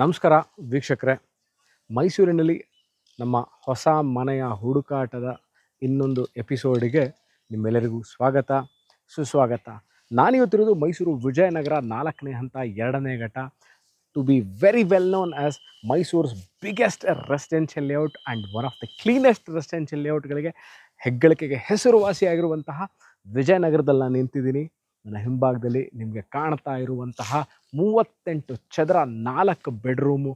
ನಮಸ್ಕಾರ ವೀಕ್ಷಕರೇ ಮೈಸೂರಿನಲ್ಲಿ ನಮ್ಮ ಹೊಸ ಮನೆಯ ಹುಡುಕಾಟದ ಇನ್ನೊಂದು ಎಪಿಸೋಡಿಗೆ ನಿಮ್ಮೆಲ್ಲರಿಗೂ ಸ್ವಾಗತ ಸುಸ್ವಾಗತ ನಾನಿವತ್ತಿರೋದು ಮೈಸೂರು ವಿಜಯನಗರ ನಾಲ್ಕನೇ ಹಂತ ಎರಡನೇ ಘಟ to be very well known as Mysore's biggest residential layout and one of the cleanest residential ಲೇಔಟ್ಗಳಿಗೆ ಹೆಗ್ಗಳಿಕೆಗೆ ಹೆಸರುವಾಸಿಯಾಗಿರುವಂತಹ ವಿಜಯನಗರದಲ್ಲಿ ನಾನು ನಿಂತಿದ್ದೀನಿ ನನ್ನ ಹಿಂಭಾಗದಲ್ಲಿ ನಿಮಗೆ ಕಾಣ್ತಾ ಇರುವಂತಹ ಮೂವತ್ತೆಂಟು ಚದರ ನಾಲ್ಕು ಬೆಡ್ರೂಮು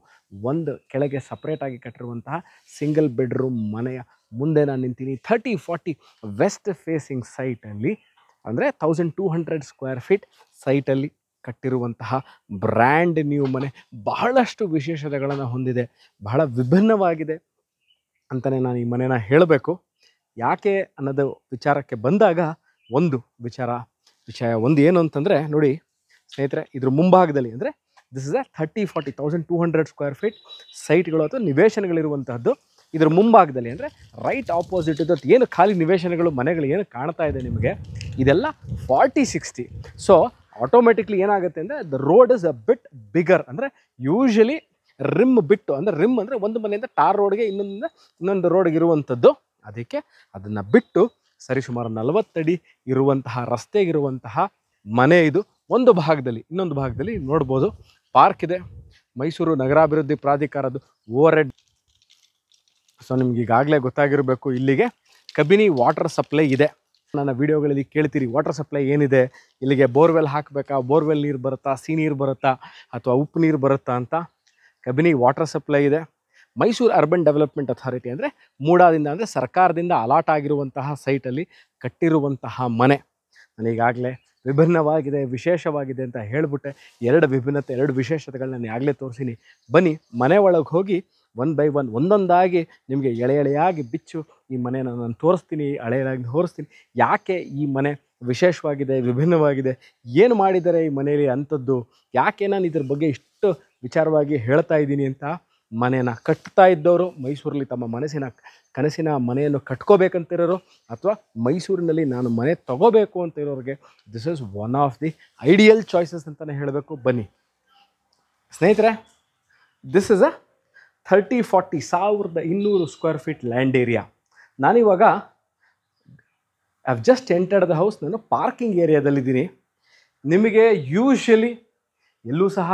ಒಂದು ಕೆಳಗೆ ಸಪ್ರೇಟಾಗಿ ಕಟ್ಟಿರುವಂತಹ ಸಿಂಗಲ್ ಬೆಡ್ರೂಮ್ ಮನೆಯ ಮುಂದೆ ನಾನು ನಿಂತೀನಿ ಥರ್ಟಿ ಫಾರ್ಟಿ ವೆಸ್ಟ್ ಫೇಸಿಂಗ್ ಸೈಟಲ್ಲಿ ಅಂದರೆ thousand two hundred square feet ಸೈಟಲ್ಲಿ ಕಟ್ಟಿರುವಂತಹ ಬ್ರ್ಯಾಂಡ್ ನ್ಯೂ ಮನೆ ಬಹಳಷ್ಟು ವಿಶೇಷತೆಗಳನ್ನು ಹೊಂದಿದೆ ಬಹಳ ವಿಭಿನ್ನವಾಗಿದೆ ಅಂತಲೇ ನಾನು ಈ ಮನೆನ ಹೇಳಬೇಕು ಯಾಕೆ ಅನ್ನೋದು ವಿಚಾರಕ್ಕೆ ಬಂದಾಗ ಒಂದು ವಿಚಾರ ವಿಷಯ ಒಂದು ಏನು ಅಂತಂದರೆ ನೋಡಿ ಸ್ನೇಹಿತರೆ ಇದ್ರ ಮುಂಭಾಗದಲ್ಲಿ ಅಂದರೆ this is a thirty forty thousand two hundred square feet ಸೈಟ್ಗಳು ಅಥವಾ ನಿವೇಶನಗಳಿರುವಂತಹದ್ದು ಇದ್ರ ಮುಂಭಾಗದಲ್ಲಿ ಅಂದರೆ ರೈಟ್ ಆಪೋಸಿಟ್ ಇದ್ದು ಏನು ಖಾಲಿ ನಿವೇಶನಗಳು ಮನೆಗಳು ಏನು ಕಾಣ್ತಾ ಇದೆ ನಿಮಗೆ ಇದೆಲ್ಲ ಫಾರ್ಟಿ ಸಿಕ್ಸ್ಟಿ ಸೊ ಆಟೋಮೆಟಿಕ್ಲಿ ಏನಾಗುತ್ತೆ ಅಂದರೆ the road is a bit bigger ಅಂದರೆ ಯೂಶಲಿ ರಿಮ್ ಬಿಟ್ಟು ಅಂದರೆ ರಿಮ್ ಅಂದರೆ ಒಂದು ಮನೆಯಿಂದ ಟಾರ್ ರೋಡ್ಗೆ ಇನ್ನೊಂದು ಇನ್ನೊಂದು ರೋಡ್ಗೆ ಇರುವಂಥದ್ದು ಅದಕ್ಕೆ ಅದನ್ನು ಬಿಟ್ಟು ಸರಿಸುಮಾರು ನಲವತ್ತಡಿ ಇರುವಂತಹ ರಸ್ತೆಗಿರುವಂತಹ ಮನೆ ಇದು ಒಂದು ಭಾಗದಲ್ಲಿ ಇನ್ನೊಂದು ಭಾಗದಲ್ಲಿ ನೋಡ್ಬೋದು ಪಾರ್ಕ್ ಇದೆ ಮೈಸೂರು ನಗರಾಭಿವೃದ್ಧಿ ಪ್ರಾಧಿಕಾರದ ಓವರ್ ಹೆಡ್ ಸೊ ನಿಮ್ಗೆ ಈಗಾಗಲೇ ಗೊತ್ತಾಗಿರಬೇಕು ಇಲ್ಲಿಗೆ ಕಬಿನಿ ವಾಟರ್ ಸಪ್ಲೈ ಇದೆ ನನ್ನ ವಿಡಿಯೋಗಳಲ್ಲಿ ಕೇಳ್ತೀರಿ ವಾಟರ್ ಸಪ್ಲೈ ಏನಿದೆ ಇಲ್ಲಿಗೆ ಬೋರ್ವೆಲ್ ಹಾಕಬೇಕಾ ಬೋರ್ವೆಲ್ ನೀರು ಬರುತ್ತಾ ಸಿ ನೀರು ಬರುತ್ತಾ ಅಥವಾ ಉಪ್ಪು ನೀರು ಬರುತ್ತಾ ಅಂತ ಕಬಿನಿ ವಾಟರ್ ಸಪ್ಲೈ ಇದೆ ಮೈಸೂರು ಅರ್ಬನ್ ಡೆವಲಪ್ಮೆಂಟ್ ಅಥಾರಿಟಿ ಅಂದರೆ ಮೂಡಾದಿಂದ ಅಂದರೆ ಸರ್ಕಾರದಿಂದ ಅಲಾಟ್ ಆಗಿರುವಂತಹ ಸೈಟಲ್ಲಿ ಕಟ್ಟಿರುವಂತಹ ಮನೆ ನಾನು ಈಗಾಗಲೇ ವಿಭಿನ್ನವಾಗಿದೆ ವಿಶೇಷವಾಗಿದೆ ಅಂತ ಹೇಳಿಬಿಟ್ಟೆ ಎರಡು ವಿಭಿನ್ನತೆ ಎರಡು ವಿಶೇಷತೆಗಳನ್ನ ಆಗಲೇ ತೋರಿಸಿನಿ ಬನ್ನಿ ಮನೆ ಒಳಗೆ ಹೋಗಿ ಒನ್ ಬೈ ಒನ್ ಒಂದೊಂದಾಗಿ ನಿಮಗೆ ಎಳೆ ಎಳೆಯಾಗಿ ಬಿಚ್ಚು ಈ ಮನೆಯನ್ನು ನಾನು ತೋರಿಸ್ತೀನಿ ಹಳೆ ತೋರಿಸ್ತೀನಿ ಯಾಕೆ ಈ ಮನೆ ವಿಶೇಷವಾಗಿದೆ ವಿಭಿನ್ನವಾಗಿದೆ ಏನು ಮಾಡಿದ್ದಾರೆ ಈ ಮನೆಯಲ್ಲಿ ಅಂಥದ್ದು ಯಾಕೆ ನಾನು ಇದ್ರ ಬಗ್ಗೆ ಇಷ್ಟು ವಿಚಾರವಾಗಿ ಹೇಳ್ತಾ ಇದ್ದೀನಿ ಅಂತ ಮನೆಯನ್ನು ಕಟ್ತಾ ಇದ್ದವರು ಮೈಸೂರಲ್ಲಿ ತಮ್ಮ ಮನಸ್ಸಿನ ಕನಸಿನ ಮನೆಯನ್ನು ಕಟ್ಕೋಬೇಕಂತಿರೋರು ಅಥವಾ ಮೈಸೂರಿನಲ್ಲಿ ನಾನು ಮನೆ ತಗೋಬೇಕು ಅಂತ ಇರೋರಿಗೆ this is one of the ideal choices ಅಂತಲೇ ಹೇಳಬೇಕು ಬನ್ನಿ ಸ್ನೇಹಿತರೆ this is a thirty forty ಸಾವಿರದ ಇನ್ನೂರು ಸ್ಕ್ವೇರ್ ಫೀಟ್ ಲ್ಯಾಂಡ್ ಏರಿಯಾ ನಾನಿವಾಗ I've just entered the house ನಾನು ಪಾರ್ಕಿಂಗ್ ಏರಿಯಾದಲ್ಲಿದ್ದೀನಿ ನಿಮಗೆ ಯೂಶಲಿ ಎಲ್ಲೂ ಸಹ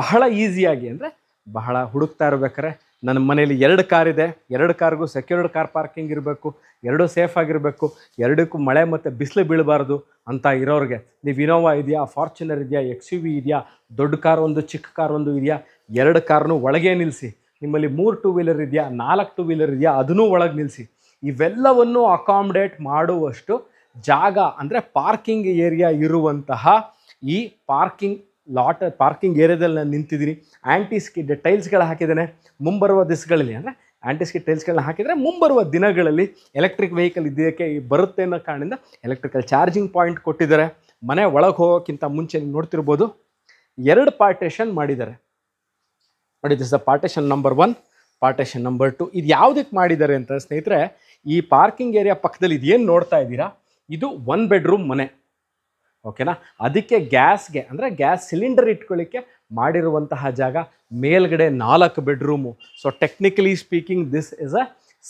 ಬಹಳ ಈಸಿಯಾಗಿ ಅಂದರೆ ಬಹಳ ಹುಡುಕ್ತಾ ಇರ್ಬೇಕಾರೆ ನನ್ನ ಮನೇಲಿ ಎರಡು ಕಾರ್ ಇದೆ ಎರಡು ಕಾರ್ಗೂ ಸೆಕ್ಯೂರ್ಡ್ ಕಾರ್ ಪಾರ್ಕಿಂಗ್ ಇರಬೇಕು ಎರಡೂ ಸೇಫ್ ಆಗಿರಬೇಕು ಎರಡಕ್ಕೂ ಮಳೆ ಮತ್ತು ಬಿಸಿಲು ಬೀಳಬಾರ್ದು ಅಂತ ಇರೋರಿಗೆ ನೀವು ಇನೋವಾ ಇದೆಯಾ ಫಾರ್ಚುನರ್ ಇದೆಯಾ ಎಕ್ಸ್ ಯು ವಿ ಇದೆಯಾ ದೊಡ್ಡ ಕಾರ್ ಒಂದು ಚಿಕ್ಕ ಕಾರ್ ಒಂದು ಇದೆಯಾ ಎರಡು ಕಾರ್ನು ಒಳಗೆ ನಿಲ್ಲಿಸಿ ನಿಮ್ಮಲ್ಲಿ ಮೂರು ಟೂ ವೀಲರ್ ಇದೆಯಾ ನಾಲ್ಕು ಟೂ ವೀಲರ್ ಇದೆಯಾ ಅದನ್ನೂ ಒಳಗೆ ನಿಲ್ಲಿಸಿ ಇವೆಲ್ಲವನ್ನು ಅಕಾಮಡೇಟ್ ಮಾಡುವಷ್ಟು ಜಾಗ ಅಂದರೆ ಪಾರ್ಕಿಂಗ್ ಏರಿಯಾ ಇರುವಂತಹ ಈ ಪಾರ್ಕಿಂಗ್ ಲಾಟ್ ಪಾರ್ಕಿಂಗ್ ಏರಿಯಾದಲ್ಲಿ ನಾನು ನಿಂತಿದ್ದೀನಿ ಆ್ಯಂಟಿಸ್ಕಿ ಟೈಲ್ಸ್ಗಳು ಹಾಕಿದ್ದೇನೆ ಮುಂಬರುವ ದಿಸ್ಗಳಲ್ಲಿ ಅಂದರೆ ಆ್ಯಂಟಿಸ್ಕಿ ಟೈಲ್ಸ್ಗಳನ್ನ ಹಾಕಿದರೆ ಮುಂಬರುವ ದಿನಗಳಲ್ಲಿ ಎಲೆಕ್ಟ್ರಿಕ್ ವೆಹಿಕಲ್ ಇದಕ್ಕೆ ಬರುತ್ತೆ ಅನ್ನೋ ಕಾರಣದಿಂದ ಎಲೆಕ್ಟ್ರಿಕಲ್ ಚಾರ್ಜಿಂಗ್ ಪಾಯಿಂಟ್ ಕೊಟ್ಟಿದ್ದಾರೆ ಮನೆ ಒಳಗೆ ಹೋಗೋಕ್ಕಿಂತ ಮುಂಚೆ ನೀವು ನೋಡ್ತಿರ್ಬೋದು ಎರಡು ಪಾರ್ಟೇಷನ್ ಮಾಡಿದ್ದಾರೆ ನೋಡಿ this the partition number one partition number two ಇದು ಯಾವುದಕ್ಕೆ ಮಾಡಿದ್ದಾರೆ ಅಂತ ಸ್ನೇಹಿತರೆ ಈ ಪಾರ್ಕಿಂಗ್ ಏರಿಯಾ ಪಕ್ಕದಲ್ಲಿ ಇದೇನು ನೋಡ್ತಾ ಇದ್ದೀರಾ ಇದು ಒನ್ ಬೆಡ್ರೂಮ್ ಮನೆ ಓಕೆನಾ ಅದಕ್ಕೆ ಗ್ಯಾಸ್ಗೆ ಅಂದರೆ ಗ್ಯಾಸ್ ಸಿಲಿಂಡರ್ ಇಟ್ಕೊಳ್ಳಿಕ್ಕೆ ಮಾಡಿರುವಂತಹ ಜಾಗ ಮೇಲ್ಗಡೆ ನಾಲ್ಕು bedroom so technically speaking this is a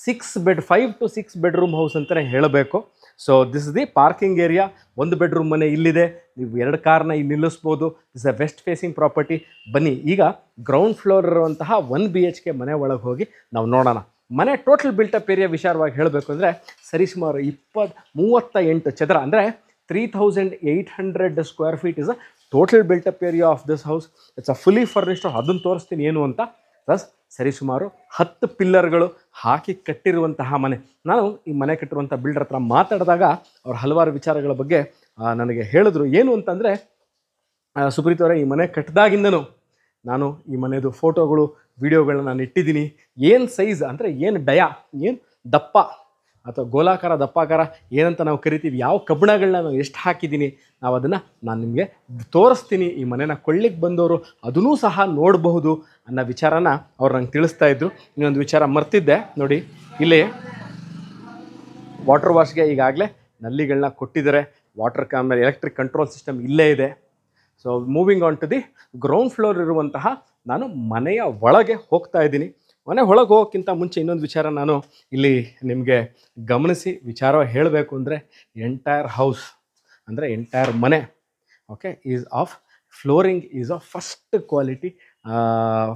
six bed five to six bedroom house ಅಂತಲೇ ಹೇಳಬೇಕು so this the parking area ಒಂದು ಬೆಡ್ರೂಮ್ ಮನೆ ಇಲ್ಲಿದೆ ನೀವು ಎರಡು ಕಾರ್ನ ಇಲ್ಲಿ ನಿಲ್ಲಿಸ್ಬೋದು this a west facing property ಬನ್ನಿ ಈಗ ಗ್ರೌಂಡ್ ಫ್ಲೋರ್ ಇರುವಂತಹ ಒನ್ ಬಿ ಎಚ್ ಕೆ ಮನೆ ಒಳಗೆ ಹೋಗಿ ನಾವು ನೋಡೋಣ ಮನೆ ಟೋಟಲ್ ಬಿಲ್ಟಪ್ ಏರಿಯಾ ವಿಚಾರವಾಗಿ ಹೇಳಬೇಕು ಅಂದರೆ ಸರಿಸುಮಾರು ಇಪ್ಪತ್ತು ಮೂವತ್ತ ಎಂಟು ಚದರ ಅಂದರೆ 3800 square feet is a total built up area of this house It's a fully furnished ಅದನ್ನು ತೋರಿಸ್ತೀನಿ ಏನು ಅಂತ ಪ್ಲಸ್ ಸರಿಸುಮಾರು ಹತ್ತು ಪಿಲ್ಲರ್ಗಳು ಹಾಕಿ ಕಟ್ಟಿರುವಂತಹ ಮನೆ ನಾನು ಈ ಮನೆ ಕಟ್ಟಿರುವಂಥ ಬಿಲ್ಡರ್ ಹತ್ರ ಮಾತಾಡಿದಾಗ ಅವ್ರು ಹಲವಾರು ವಿಚಾರಗಳ ಬಗ್ಗೆ ನನಗೆ ಹೇಳಿದ್ರು ಏನು ಅಂತಂದರೆ ಸುಪ್ರೀತ್ ಅವರೇ ಈ ಮನೆ ಕಟ್ಟಿದಾಗಿಂದನು ನಾನು ಈ ಮನೆಯದು ಫೋಟೋಗಳು ವೀಡಿಯೋಗಳನ್ನ ನಾನು ಇಟ್ಟಿದ್ದೀನಿ ಏನು ಸೈಜ್ ಅಂದರೆ ಏನು ಡಯ ಏನು ದಪ್ಪ ಅಥವಾ ಗೋಲಾಕಾರ ದಪ್ಪಾಕಾರ ಏನಂತ ನಾವು ಕರಿತೀವಿ ಯಾವ ಕಬ್ಬಣಗಳನ್ನ ನಾವು ಎಷ್ಟು ಹಾಕಿದ್ದೀನಿ ನಾವು ಅದನ್ನು ನಾನು ನಿಮಗೆ ತೋರಿಸ್ತೀನಿ ಈ ಮನೇನ ಕೊಳ್ಳಿಗೆ ಬಂದವರು ಅದನ್ನೂ ಸಹ ನೋಡಬಹುದು ಅನ್ನೋ ವಿಚಾರನ ಅವ್ರು ನಂಗೆ ತಿಳಿಸ್ತಾ ಇದ್ರು ಇನ್ನೊಂದು ವಿಚಾರ ಮರ್ತಿದ್ದೆ ನೋಡಿ ಇಲ್ಲಿ ವಾಟರ್ ವಾಶ್ಗೆ ಈಗಾಗಲೇ ನಲ್ಲಿಗಳನ್ನ ಕೊಟ್ಟಿದ್ದಾರೆ ವಾಟರ್ ಆಮೇಲೆ ಎಲೆಕ್ಟ್ರಿಕ್ ಕಂಟ್ರೋಲ್ ಸಿಸ್ಟಮ್ ಇಲ್ಲೇ ಇದೆ so moving on to the ground floor ಇರುವಂತಹ ನಾನು ಮನೆಯ ಒಳಗೆ ಹೋಗ್ತಾ ಇದ್ದೀನಿ ಮನೆ ಒಳಗೆ ಹೋಗೋಕ್ಕಿಂತ ಮುಂಚೆ ಇನ್ನೊಂದು ವಿಚಾರ ನಾನು ಇಲ್ಲಿ ನಿಮಗೆ ಗಮನಿಸಿ ವಿಚಾರ ಹೇಳಬೇಕು ಅಂದರೆ ಎಂಟೈರ್ ಹೌಸ್ ಅಂದರೆ ಎಂಟೈರ್ ಮನೆ okay is of flooring is a first quality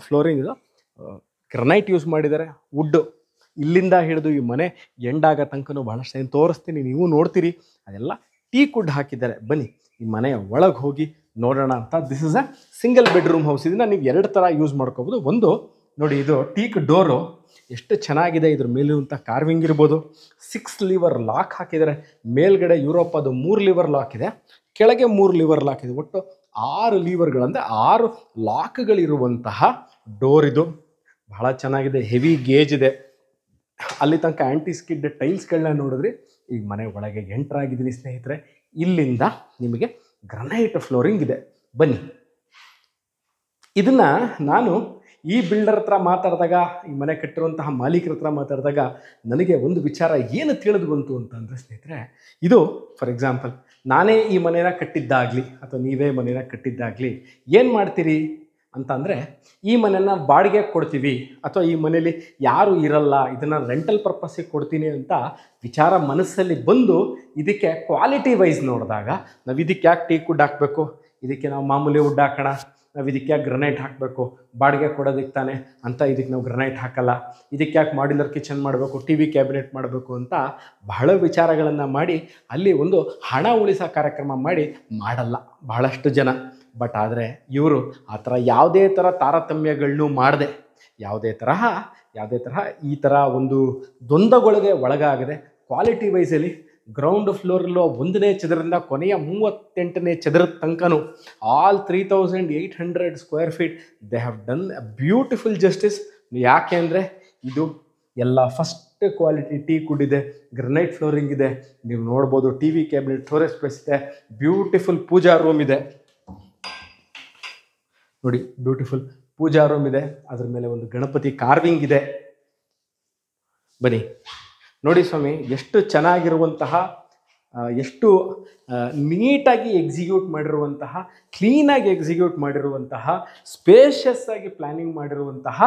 flooring ಇದು ಕ್ರನೈಟ್ ಯೂಸ್ ಮಾಡಿದ್ದಾರೆ ವುಡ್ಡು ಇಲ್ಲಿಂದ ಹಿಡಿದು ಈ ಮನೆ ಎಂಡಾಗ ತನಕನೂ ಭಾಳಷ್ಟು ಏನು ತೋರಿಸ್ತೀನಿ ನೀವು ನೋಡ್ತೀರಿ ಅದೆಲ್ಲ ಟೀ ಕುಡ್ ಹಾಕಿದ್ದಾರೆ ಬನ್ನಿ ಈ ಮನೆಯ ಒಳಗೆ ಹೋಗಿ ನೋಡೋಣ ಅಂತ this is a single bedroom house ಇದನ್ನು ನೀವು ಎರಡು ಥರ ಯೂಸ್ ಮಾಡ್ಕೋಬೋದು ಒಂದು ನೋಡಿ ಇದು ಟೀಕ್ ಡೋರು ಎಷ್ಟು ಚೆನ್ನಾಗಿದೆ ಇದ್ರ ಮೇಲಿರುವಂಥ ಕಾರ್ವಿಂಗ್ ಇರ್ಬೋದು ಸಿಕ್ಸ್ ಲಿವರ್ ಲಾಕ್ ಹಾಕಿದರೆ ಮೇಲ್ಗಡೆ ಯುರೋಪದ ಮೂರು ಲಿವರ್ ಲಾಕ್ ಇದೆ ಕೆಳಗೆ ಮೂರು ಲಿವರ್ ಲಾಕ್ ಇದೆ ಒಟ್ಟು ಆರು ಲೀವರ್ಗಳಂದರೆ ಆರು ಲಾಕ್ಗಳಿರುವಂತಹ ಡೋರ್ ಇದು ಬಹಳ ಚೆನ್ನಾಗಿದೆ ಹೆವಿ ಗೇಜ್ ಇದೆ ಅಲ್ಲಿ ತನಕ ಆ್ಯಂಟಿ ಸ್ಕಿಡ್ ಟೈಲ್ಸ್ಗಳನ್ನ ನೋಡಿದ್ರಿ ಈಗ ಮನೆ ಒಳಗೆ ಆಗಿದ್ದೀನಿ ಸ್ನೇಹಿತರೆ ಇಲ್ಲಿಂದ ನಿಮಗೆ ಗ್ರನೈಟ್ ಫ್ಲೋರಿಂಗ್ ಇದೆ ಬನ್ನಿ ಇದನ್ನು ನಾನು ಈ ಬಿಲ್ಡರ್ ಹತ್ರ ಮಾತಾಡಿದಾಗ ಈ ಮನೆ ಕಟ್ಟಿರುವಂತಹ ಮಾಲೀಕರ ಹತ್ರ ಮಾತಾಡಿದಾಗ ನನಗೆ ಒಂದು ವಿಚಾರ ಏನು ತಿಳಿದು ಬಂತು ಅಂತಂದರೆ ಸ್ನೇಹಿತರೆ ಇದು ಫಾರ್ ಎಕ್ಸಾಂಪಲ್ ನಾನೇ ಈ ಮನೇನ ಕಟ್ಟಿದ್ದಾಗಲಿ ಅಥವಾ ನೀವೇ ಮನೇನ ಕಟ್ಟಿದ್ದಾಗಲಿ ಏನು ಮಾಡ್ತೀರಿ ಅಂತಂದರೆ ಈ ಮನೆಯನ್ನು ಬಾಡಿಗೆ ಕೊಡ್ತೀವಿ ಅಥವಾ ಈ ಮನೇಲಿ ಯಾರು ಇರಲ್ಲ ಇದನ್ನು ರೆಂಟಲ್ ಪರ್ಪಸ್ಸಿಗೆ ಕೊಡ್ತೀನಿ ಅಂತ ವಿಚಾರ ಮನಸ್ಸಲ್ಲಿ ಬಂದು ಇದಕ್ಕೆ ಕ್ವಾಲಿಟಿ ವೈಸ್ ನೋಡಿದಾಗ ನಾವು ಇದಕ್ಕೆ ಯಾಕೆ ಟೀಕ್ ಕುಡ್ ಹಾಕಬೇಕು ಇದಕ್ಕೆ ನಾವು ಮಾಮೂಲಿ ವುಡ್ ಹಾಕೋಣ ನಾವು ಇದಕ್ಕೆ ಯಾಕೆ ಗ್ರನೈಟ್ ಹಾಕಬೇಕು ಬಾಡಿಗೆ ಕೊಡೋದಕ್ಕೆ ತಾನೆ ಅಂತ ಇದಕ್ಕೆ ನಾವು ಗ್ರನೈಟ್ ಹಾಕಲ್ಲ ಇದಕ್ಕೆ ಯಾಕೆ ಮಾಡ್ಯುಲರ್ ಕಿಚನ್ ಮಾಡಬೇಕು ಟಿ ವಿ ಕ್ಯಾಬಿನೆಟ್ ಮಾಡಬೇಕು ಅಂತ ಬಹಳ ವಿಚಾರಗಳನ್ನು ಮಾಡಿ ಅಲ್ಲಿ ಒಂದು ಹಣ ಉಳಿಸೋ ಕಾರ್ಯಕ್ರಮ ಮಾಡಿ ಮಾಡಲ್ಲ ಬಹಳಷ್ಟು ಜನ ಬಟ್ ಆದರೆ ಇವರು ಆ ಥರ ಯಾವುದೇ ಥರ ತಾರತಮ್ಯಗಳನ್ನೂ ಮಾಡದೆ ಯಾವುದೇ ತರಹ ಯಾವುದೇ ತರಹ ಈ ಥರ ಒಂದು ದ್ವಂದ್ವಗಳಿಗೆ ಒಳಗಾಗದೆ ಕ್ವಾಲಿಟಿ ವೈಸಲ್ಲಿ ಗ್ರೌಂಡ್ ಫ್ಲೋರ್ಲ್ಲೋ ಒಂದನೇ ಚದರದಿಂದ ಕೊನೆಯ ಮೂವತ್ತೆಂಟನೇ ಚದರ ತನಕನೂ all three thousand eight hundred square feet they have done a beautiful justice ಯಾಕೆ ಅಂದರೆ ಇದು ಎಲ್ಲ ಫಸ್ಟ್ ಕ್ವಾಲಿಟಿ ಟೀ ಕುಡಿದೆ ಗ್ರನೈಟ್ ಫ್ಲೋರಿಂಗ್ ಇದೆ ನೀವು ನೋಡ್ಬೋದು T V cabinet storage space ಇದೆ ಬ್ಯೂಟಿಫುಲ್ ಪೂಜಾ ರೂಮ್ ಇದೆ ನೋಡಿ ಬ್ಯೂಟಿಫುಲ್ ಪೂಜಾ ರೂಮ್ ಇದೆ ಅದ್ರ ಮೇಲೆ ಒಂದು ಗಣಪತಿ ಕಾರ್ವಿಂಗ್ ಇದೆ ಬನ್ನಿ ನೋಡಿ ಸ್ವಾಮಿ ಎಷ್ಟು ಚೆನ್ನಾಗಿರುವಂತಹ ಎಷ್ಟು ನೀಟಾಗಿ ಎಕ್ಸಿಕ್ಯೂಟ್ ಮಾಡಿರುವಂತಹ ಕ್ಲೀನಾಗಿ ಎಕ್ಸಿಕ್ಯೂಟ್ ಮಾಡಿರುವಂತಹ ಸ್ಪೇಷಿಯಸ್ ಆಗಿ ಪ್ಲ್ಯಾನಿಂಗ್ ಮಾಡಿರುವಂತಹ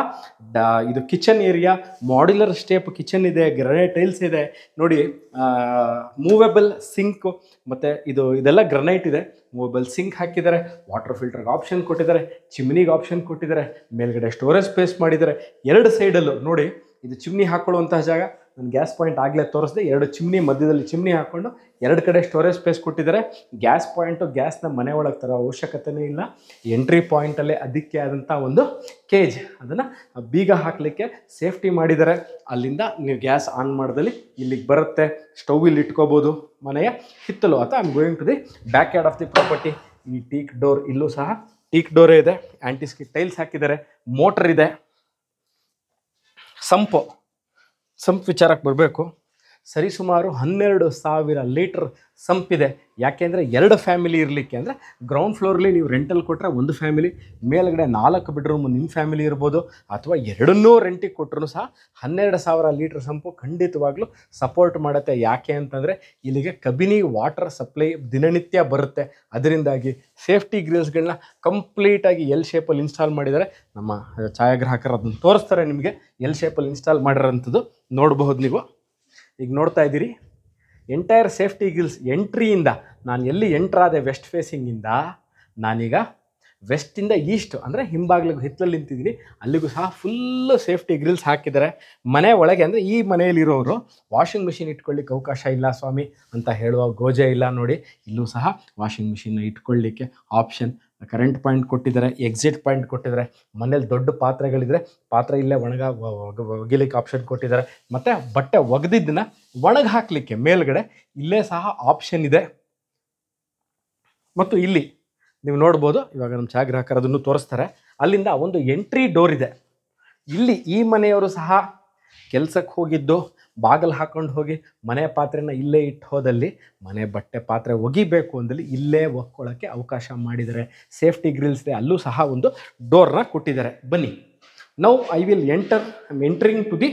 ಇದು ಕಿಚನ್ ಏರಿಯಾ ಮಾಡ್ಯುಲರ್ ಸ್ಟೇಪ್ ಕಿಚನ್ ಇದೆ ಗ್ರನೈಟ್ ಟೈಲ್ಸ್ ಇದೆ ನೋಡಿ ಮೂವೆಬಲ್ ಸಿಂಕ್ ಮತ್ತು ಇದು ಇದೆಲ್ಲ ಗ್ರನೈಟ್ ಇದೆ ಮೂವೆಬಲ್ ಸಿಂಕ್ ಹಾಕಿದ್ದಾರೆ ವಾಟರ್ ಫಿಲ್ಟರ್ಗೆ ಆಪ್ಷನ್ ಕೊಟ್ಟಿದ್ದಾರೆ ಚಿಮ್ನಿಗೆ ಆಪ್ಷನ್ ಕೊಟ್ಟಿದ್ದಾರೆ ಮೇಲ್ಗಡೆ ಸ್ಟೋರೇಜ್ ಸ್ಪೇಸ್ ಮಾಡಿದ್ದಾರೆ ಎರಡು ಸೈಡಲ್ಲೂ ನೋಡಿ ಇದು ಚಿಮ್ನಿ ಹಾಕ್ಕೊಳ್ಳುವಂತಹ ಜಾಗ ನಾನು ಗ್ಯಾಸ್ ಪಾಯಿಂಟ್ ಆಗಲೇ ತೋರಿಸ್ದೆ ಎರಡು ಚಿಮ್ನಿ ಮಧ್ಯದಲ್ಲಿ ಚಿಮ್ನಿ ಹಾಕ್ಕೊಂಡು ಎರಡು ಕಡೆ ಸ್ಟೋರೇಜ್ ಸ್ಪೇಸ್ ಕೊಟ್ಟಿದ್ದಾರೆ ಗ್ಯಾಸ್ ಪಾಯಿಂಟು ಗ್ಯಾಸ್ನ ಮನೆ ಒಳಗೆ ತರೋ ಅವಶ್ಯಕತೆನೇ ಇಲ್ಲ ಎಂಟ್ರಿ ಪಾಯಿಂಟಲ್ಲೇ ಅದಕ್ಕೆ ಆದಂಥ ಒಂದು ಕೇಜ್ ಅದನ್ನು ಬೀಗ ಹಾಕಲಿಕ್ಕೆ ಸೇಫ್ಟಿ ಮಾಡಿದ್ದಾರೆ ಅಲ್ಲಿಂದ ನೀವು ಗ್ಯಾಸ್ ಆನ್ ಮಾಡ್ದಲ್ಲಿ ಇಲ್ಲಿಗೆ ಬರುತ್ತೆ ಸ್ಟವ್ ಇಲ್ಲಿ ಇಟ್ಕೋಬೋದು ಮನೆಯ ಹಿತ್ತಲು ಅಥವಾ I'm going to the back yard of the property ಈ ಟೀಕ್ ಡೋರ್ ಇಲ್ಲೂ ಸಹ ಟೀಕ್ ಡೋರೇ ಇದೆ ಆ್ಯಂಟಿಸ್ಕಿ ಟೈಲ್ಸ್ ಹಾಕಿದ್ದಾರೆ ಮೋಟ್ರ್ ಇದೆ ಸಂಪು ಸಂಪ್ ವಿಚಾರಕ್ಕೆ ಬರಬೇಕು ಸರಿಸುಮಾರು ಹನ್ನೆರಡು ಸಾವಿರ ಲೀಟ್ರ್ ಸಂಪಿದೆ ಯಾಕೆಂದರೆ ಎರಡು ಫ್ಯಾಮಿಲಿ ಇರಲಿಕ್ಕೆ ಅಂದರೆ ಗ್ರೌಂಡ್ ಫ್ಲೋರಲ್ಲಿ ನೀವು ರೆಂಟಲ್ಲಿ ಕೊಟ್ಟರೆ ಒಂದು ಫ್ಯಾಮಿಲಿ ಮೇಲ್ಗಡೆ ನಾಲ್ಕು ಬೆಡ್ರೂಮ್ ನಿಮ್ಮ ಫ್ಯಾಮಿಲಿ ಇರ್ಬೋದು ಅಥವಾ ಎರಡನ್ನೂ ರೆಂಟಿಗೆ ಕೊಟ್ಟರು ಸಹ ಹನ್ನೆರಡು ಸಾವಿರ ಲೀಟ್ರ್ ಸಂಪು ಖಂಡಿತವಾಗ್ಲೂ ಸಪೋರ್ಟ್ ಮಾಡುತ್ತೆ ಯಾಕೆ ಅಂತಂದರೆ ಇಲ್ಲಿಗೆ ಕಬಿನಿ ವಾಟರ್ ಸಪ್ಲೈ ದಿನನಿತ್ಯ ಬರುತ್ತೆ ಅದರಿಂದಾಗಿ ಸೇಫ್ಟಿ ಗ್ರಿಲ್ಸ್ಗಳನ್ನ ಕಂಪ್ಲೀಟಾಗಿ ಎಲ್ ಶೇಪಲ್ಲಿ ಇನ್ಸ್ಟಾಲ್ ಮಾಡಿದರೆ ನಮ್ಮ ಛಾಯಾಗ್ರಾಹಕರು ಅದನ್ನು ತೋರಿಸ್ತಾರೆ ನಿಮಗೆ ಎಲ್ ಶೇಪಲ್ಲಿ ಇನ್ಸ್ಟಾಲ್ ಮಾಡಿರೋಂಥದ್ದು ನೋಡಬಹುದು ನೀವು ಈಗ ನೋಡ್ತಾ ಇದ್ದೀರಿ ಎಂಟೈರ್ ಸೇಫ್ಟಿ ಗಿಲ್ಸ್ ಎಂಟ್ರಿಯಿಂದ ನಾನು ಎಲ್ಲಿ ಎಂಟ್ರಾದೆ ವೆಸ್ಟ್ ಫೇಸಿಂಗಿಂದ ನಾನೀಗ ವೆಸ್ಟಿಂದ ಈಸ್ಟ್ ಅಂದರೆ ಹಿಂಬಾಗ್ಲಿಗೆ ಹಿತ್ತಲಲ್ಲಿ ನಿಂತಿದ್ದೀನಿ ಅಲ್ಲಿಗೂ ಸಹ ಫುಲ್ಲು ಸೇಫ್ಟಿ ಗ್ರಿಲ್ಸ್ ಹಾಕಿದ್ದಾರೆ ಮನೆ ಒಳಗೆ ಅಂದರೆ ಈ ಮನೆಯಲ್ಲಿರೋರು ವಾಷಿಂಗ್ ಮಿಷಿನ್ ಇಟ್ಕೊಳ್ಳಿಕ್ಕೆ ಅವಕಾಶ ಇಲ್ಲ ಸ್ವಾಮಿ ಅಂತ ಹೇಳುವ ಗೋಜೆ ಇಲ್ಲ ನೋಡಿ ಇಲ್ಲೂ ಸಹ ವಾಷಿಂಗ್ ಮಿಷಿನ್ನ ಇಟ್ಕೊಳ್ಳಿಕ್ಕೆ ಆಪ್ಷನ್ ಕರೆಂಟ್ ಪಾಯಿಂಟ್ ಕೊಟ್ಟಿದ್ದಾರೆ ಎಕ್ಸಿಟ್ ಪಾಯಿಂಟ್ ಕೊಟ್ಟಿದ್ದಾರೆ ಮನೇಲಿ ದೊಡ್ಡ ಪಾತ್ರೆಗಳಿದ್ರೆ ಪಾತ್ರೆ ಇಲ್ಲೇ ಒಣಗ ಒಗಿಲಿಕ್ಕೆ ಆಪ್ಷನ್ ಕೊಟ್ಟಿದ್ದಾರೆ ಮತ್ತು ಬಟ್ಟೆ ಒಗೆದಿದ್ದನ್ನ ಒಣಗಿ ಹಾಕಲಿಕ್ಕೆ ಮೇಲ್ಗಡೆ ಇಲ್ಲೇ ಸಹ ಆಪ್ಷನ್ ಇದೆ ಮತ್ತು ಇಲ್ಲಿ ನೀವು ನೋಡ್ಬೋದು ಇವಾಗ ನಮ್ಮ ಛಾಯಾಗ್ರಾಹಕರು ಅದನ್ನು ತೋರಿಸ್ತಾರೆ ಅಲ್ಲಿಂದ ಒಂದು ಎಂಟ್ರಿ ಡೋರ್ ಇದೆ ಇಲ್ಲಿ ಈ ಮನೆಯವರು ಸಹ ಕೆಲಸಕ್ಕೆ ಹೋಗಿದ್ದು ಬಾಗಲ್ ಹಾಕೊಂಡು ಹೋಗಿ ಮನೆ ಪಾತ್ರೆನ ಇಲ್ಲೇ ಇಟ್ಟು ಹೋದಲ್ಲಿ ಮನೆ ಬಟ್ಟೆ ಪಾತ್ರೆ ಒಗಿಬೇಕು ಅಂದಲ್ಲಿ ಇಲ್ಲೇ ಒಗ್ಕೊಳ್ಳೋಕ್ಕೆ ಅವಕಾಶ ಮಾಡಿದ್ದಾರೆ ಸೇಫ್ಟಿ ಗ್ರಿಲ್ಸ್ ಅಲ್ಲೂ ಸಹ ಒಂದು ಡೋರ್ನ ಕೊಟ್ಟಿದ್ದಾರೆ ಬನ್ನಿ now I will enter entering to the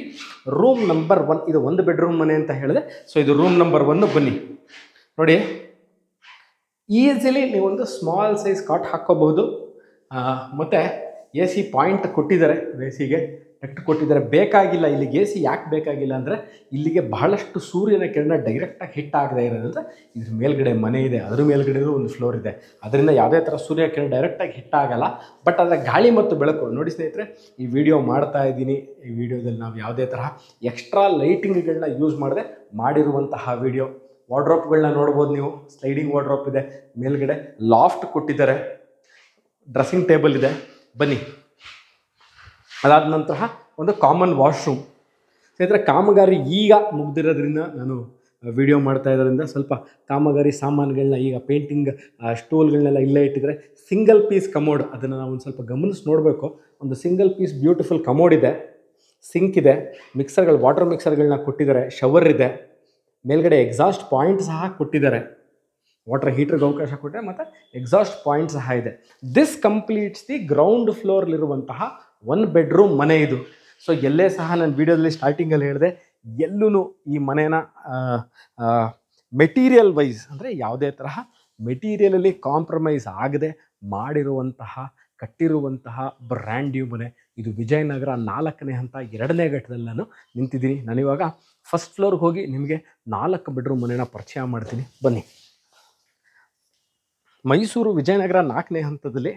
room number one ಇದು ಒಂದು ಬೆಡ್ರೂಮ್ ಮನೆ ಅಂತ ಹೇಳಿದೆ ಸೊ ಇದು ರೂಮ್ ನಂಬರ್ ಒನ್ ಬನ್ನಿ ನೋಡಿ ಈಸಿಲಿ ನೀವೊಂದು ಸ್ಮಾಲ್ ಸೈಜ್ ಕಾಟ್ ಹಾಕ್ಕೋಬಹುದು ಮತ್ತು ಎ ಸಿ ಪಾಯಿಂಟ್ ಕೊಟ್ಟಿದ್ದಾರೆ ಎ ಸಿಗೆ ಕಟ್ ಕೊಟ್ಟಿದ್ದಾರೆ ಬೇಕಾಗಿಲ್ಲ ಇಲ್ಲಿಗೆ ಎ ಸಿ ಯಾಕೆ ಬೇಕಾಗಿಲ್ಲ ಅಂದರೆ ಇಲ್ಲಿಗೆ ಬಹಳಷ್ಟು ಸೂರ್ಯನ ಕಿರಣ ಡೈರೆಕ್ಟಾಗಿ ಹಿಟ್ ಆಗದೆ ಇರೋದ್ರಿಂದ ಇದ್ರ ಮೇಲ್ಗಡೆ ಮನೆ ಇದೆ ಅದ್ರ ಮೇಲ್ಗಡೆನೂ ಒಂದು ಫ್ಲೋರ್ ಇದೆ ಅದರಿಂದ ಯಾವುದೇ ಥರ ಸೂರ್ಯ ಕಿರಣ ಡೈರೆಕ್ಟಾಗಿ ಹಿಟ್ ಬಟ್ ಅದರ ಗಾಳಿ ಮತ್ತು ಬೆಳಕು ನೋಡಿ ಸ್ನೇಹಿತರೆ ಈ ವಿಡಿಯೋ ಮಾಡ್ತಾ ಇದ್ದೀನಿ ಈ ವಿಡಿಯೋದಲ್ಲಿ ನಾವು ಯಾವುದೇ ತರಹ ಎಕ್ಸ್ಟ್ರಾ ಲೈಟಿಂಗ್ಗಳನ್ನ ಯೂಸ್ ಮಾಡದೆ ಮಾಡಿರುವಂತಹ ವಿಡಿಯೋ ವಾರ್ಡ್ರೋಪ್ಗಳನ್ನ ನೋಡ್ಬೋದು ನೀವು ಸ್ಲೈಡಿಂಗ್ ವಾರ್ಡ್ರೋಪ್ ಇದೆ ಮೇಲ್ಗಡೆ ಲಾಫ್ಟ್ ಕೊಟ್ಟಿದ್ದಾರೆ ಡ್ರೆಸ್ಸಿಂಗ್ ಟೇಬಲ್ ಇದೆ ಬನ್ನಿ ಅದಾದ ನಂತರ ಒಂದು ಕಾಮನ್ ವಾಶ್ರೂಮ್ ಸ್ನೇಹಿತರೆ ಕಾಮಗಾರಿ ಈಗ ಮುಗ್ದಿರೋದ್ರಿಂದ ನಾನು ವಿಡಿಯೋ ಮಾಡ್ತಾ ಇದ್ದರಿಂದ ಸ್ವಲ್ಪ ಕಾಮಗಾರಿ ಸಾಮಾನುಗಳನ್ನ ಈಗ ಪೇಂಟಿಂಗ್ ಸ್ಟೂಲ್ಗಳನ್ನೆಲ್ಲ ಇಲ್ಲೇ ಇಟ್ಟಿದ್ರೆ ಸಿಂಗಲ್ ಪೀಸ್ ಕಮೋಡ್ ಅದನ್ನು ನಾವು ಒಂದು ಸ್ವಲ್ಪ ಗಮನಿಸಿ ನೋಡಬೇಕು ಒಂದು ಸಿಂಗಲ್ ಪೀಸ್ ಬ್ಯೂಟಿಫುಲ್ ಕಮೋಡ್ ಇದೆ ಸಿಂಕ್ ಇದೆ ಮಿಕ್ಸರ್ಗಳು ವಾಟರ್ ಮಿಕ್ಸರ್ಗಳನ್ನ ಕೊಟ್ಟಿದ್ದಾರೆ ಶವರ್ ಇದೆ ಮೇಲ್ಗಡೆ ಎಕ್ಸಾಸ್ಟ್ ಪಾಯಿಂಟ್ ಸಹ ಕೊಟ್ಟಿದ್ದಾರೆ ವಾಟರ್ ಹೀಟ್ರಿಗೆ ಅವಕಾಶ ಕೊಟ್ಟರೆ ಮತ್ತು ಎಕ್ಸಾಸ್ಟ್ ಪಾಯಿಂಟ್ ಸಹ ಇದೆ ದಿಸ್ ಕಂಪ್ಲೀಟ್ಸ್ ದಿ ಗ್ರೌಂಡ್ ಫ್ಲೋರ್ಲಿರುವಂತಹ ಒನ್ ಬೆಡ್ರೂಮ್ ಮನೆ ಇದು ಸೊ ಎಲ್ಲೇ ಸಹ ನಾನು ವೀಡಿಯೋದಲ್ಲಿ ಸ್ಟಾರ್ಟಿಂಗಲ್ಲಿ ಹೇಳಿದೆ ಎಲ್ಲೂ ಈ ಮನೇನ ಮೆಟೀರಿಯಲ್ ವೈಸ್ ಅಂದರೆ ಯಾವುದೇ ತರಹ ಮೆಟೀರಿಯಲಲ್ಲಿ ಕಾಂಪ್ರಮೈಸ್ ಆಗದೆ ಮಾಡಿರುವಂತಹ ಕಟ್ಟಿರುವಂತಹ ಬ್ರ್ಯಾಂಡ್ ಮನೆ ಇದು ವಿಜಯನಗರ ನಾಲ್ಕನೇ ಹಂತ ಎರಡನೇ ಘಟ್ಟದಲ್ಲಿ ನಾನು ನಿಂತಿದ್ದೀನಿ ನಾನಿವಾಗ ಫಸ್ಟ್ ಫ್ಲೋರ್ಗೆ ಹೋಗಿ ನಿಮಗೆ ನಾಲ್ಕು ಬೆಡ್ರೂಮ್ ಮನೇನ ಪರಿಚಯ ಮಾಡ್ತೀನಿ ಬನ್ನಿ ಮೈಸೂರು ವಿಜಯನಗರ ನಾಲ್ಕನೇ ಹಂತದಲ್ಲಿ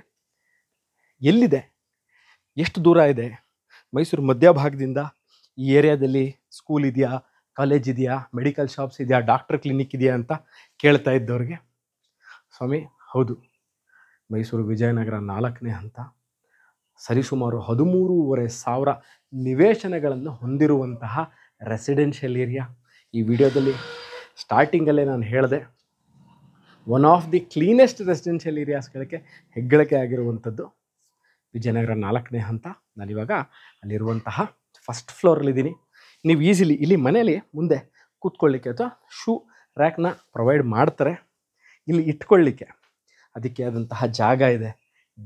ಎಲ್ಲಿದೆ ಎಷ್ಟು ದೂರ ಇದೆ ಮೈಸೂರು ಮಧ್ಯಭಾಗದಿಂದ ಈ ಏರಿಯಾದಲ್ಲಿ ಸ್ಕೂಲ್ ಇದೆಯಾ ಕಾಲೇಜ್ ಇದೆಯಾ ಮೆಡಿಕಲ್ ಶಾಪ್ಸ್ ಇದೆಯಾ ಡಾಕ್ಟರ್ ಕ್ಲಿನಿಕ್ ಇದೆಯಾ ಅಂತ ಕೇಳ್ತಾ ಇದ್ದವ್ರಿಗೆ ಸ್ವಾಮಿ ಹೌದು ಮೈಸೂರು ವಿಜಯನಗರ ನಾಲ್ಕನೇ ಹಂತ ಸರಿಸುಮಾರು ಹದಿಮೂರುವರೆ ಸಾವಿರ ನಿವೇಶನಗಳನ್ನು ಹೊಂದಿರುವಂತಹ ರೆಸಿಡೆನ್ಷಿಯಲ್ ಏರಿಯಾ ಈ ವಿಡಿಯೋದಲ್ಲಿ ಸ್ಟಾರ್ಟಿಂಗಲ್ಲೇ ನಾನು ಹೇಳಿದೆ one of the cleanest residential ಏರಿಯಾಸ್ಗಳಿಗೆ ಹೆಗ್ಗಳಿಕೆ ಆಗಿರುವಂಥದ್ದು ವಿಜಯನಗರ ನಾಲ್ಕನೇ ಹಂತ ನಾನಿವಾಗ ಅಲ್ಲಿರುವಂತಹ ಫಸ್ಟ್ ಫ್ಲೋರಲ್ಲಿದ್ದೀನಿ ನೀವು ಈಸಿಲಿ ಇಲ್ಲಿ ಮನೇಲಿ ಮುಂದೆ ಕೂತ್ಕೊಳ್ಳಿಕ್ಕೆ ಅಥವಾ ಶೂ ರ್ಯಾಕ್ನ ಪ್ರೊವೈಡ್ ಮಾಡ್ತಾರೆ ಇಲ್ಲಿ ಇಟ್ಕೊಳ್ಳಿಕ್ಕೆ ಅದಕ್ಕೆ ಆದಂತಹ ಜಾಗ ಇದೆ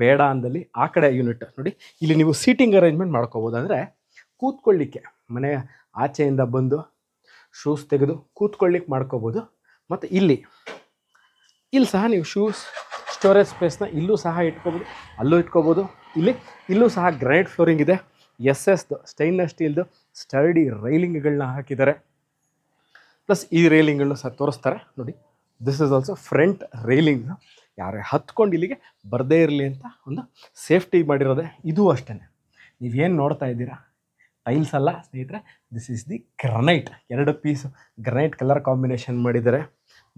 ಬೇಡ ಅಂದಲ್ಲಿ ಆ ಕಡೆ ಯೂನಿಟ್ ನೋಡಿ ಇಲ್ಲಿ ನೀವು ಸೀಟಿಂಗ್ ಅರೇಂಜ್ಮೆಂಟ್ ಮಾಡ್ಕೋಬೋದು ಅಂದರೆ ಕೂತ್ಕೊಳ್ಳಿಕ್ಕೆ ಮನೆಯ ಆಚೆಯಿಂದ ಬಂದು ಶೂಸ್ ತೆಗೆದು ಕೂತ್ಕೊಳ್ಳಿಕ್ಕೆ ಮಾಡ್ಕೋಬೋದು ಮತ್ತು ಇಲ್ಲಿ ಇಲ್ಲಿ ಸಹ ನೀವು ಶೂಸ್ ಸ್ಟೋರೇಜ್ ಸ್ಪೇಸ್ನ ಇಲ್ಲೂ ಸಹ ಇಟ್ಕೋಬೋದು ಅಲ್ಲೂ ಇಟ್ಕೋಬೋದು ಇಲ್ಲಿ ಇಲ್ಲೂ ಸಹ ಗ್ರಾನೈಟ್ ಫ್ಲೋರಿಂಗ್ ಇದೆ ಎಸ್ ಎಸ್ದು ಸ್ಟೈನ್ಲೆಸ್ ಸ್ಟೀಲ್ದು ಸ್ಟರ್ಡಿ ರೈಲಿಂಗ್ಗಳನ್ನ ಹಾಕಿದ್ದಾರೆ ಪ್ಲಸ್ ಈ ರೈಲಿಂಗ್ಗಳನ್ನ ಸಹ ತೋರಿಸ್ತಾರೆ ನೋಡಿ this is also front railing ಯಾರೇ ಹತ್ಕೊಂಡು ಇಲ್ಲಿಗೆ ಬರದೇ ಇರಲಿ ಅಂತ ಒಂದು ಸೇಫ್ಟಿ ಮಾಡಿರೋದೆ ಇದು ಅಷ್ಟೇ ನೀವೇನು ನೋಡ್ತಾ ಇದ್ದೀರಾ ಟೈಲ್ಸ್ ಅಲ್ಲ ಸ್ನೇಹಿತರೆ ದಿಸ್ ಇಸ್ ದಿ ಗ್ರನೈಟ್ ಎರಡು ಪೀಸ್ ಗ್ರನೈಟ್ ಕಲರ್ ಕಾಂಬಿನೇಷನ್ ಮಾಡಿದ್ದಾರೆ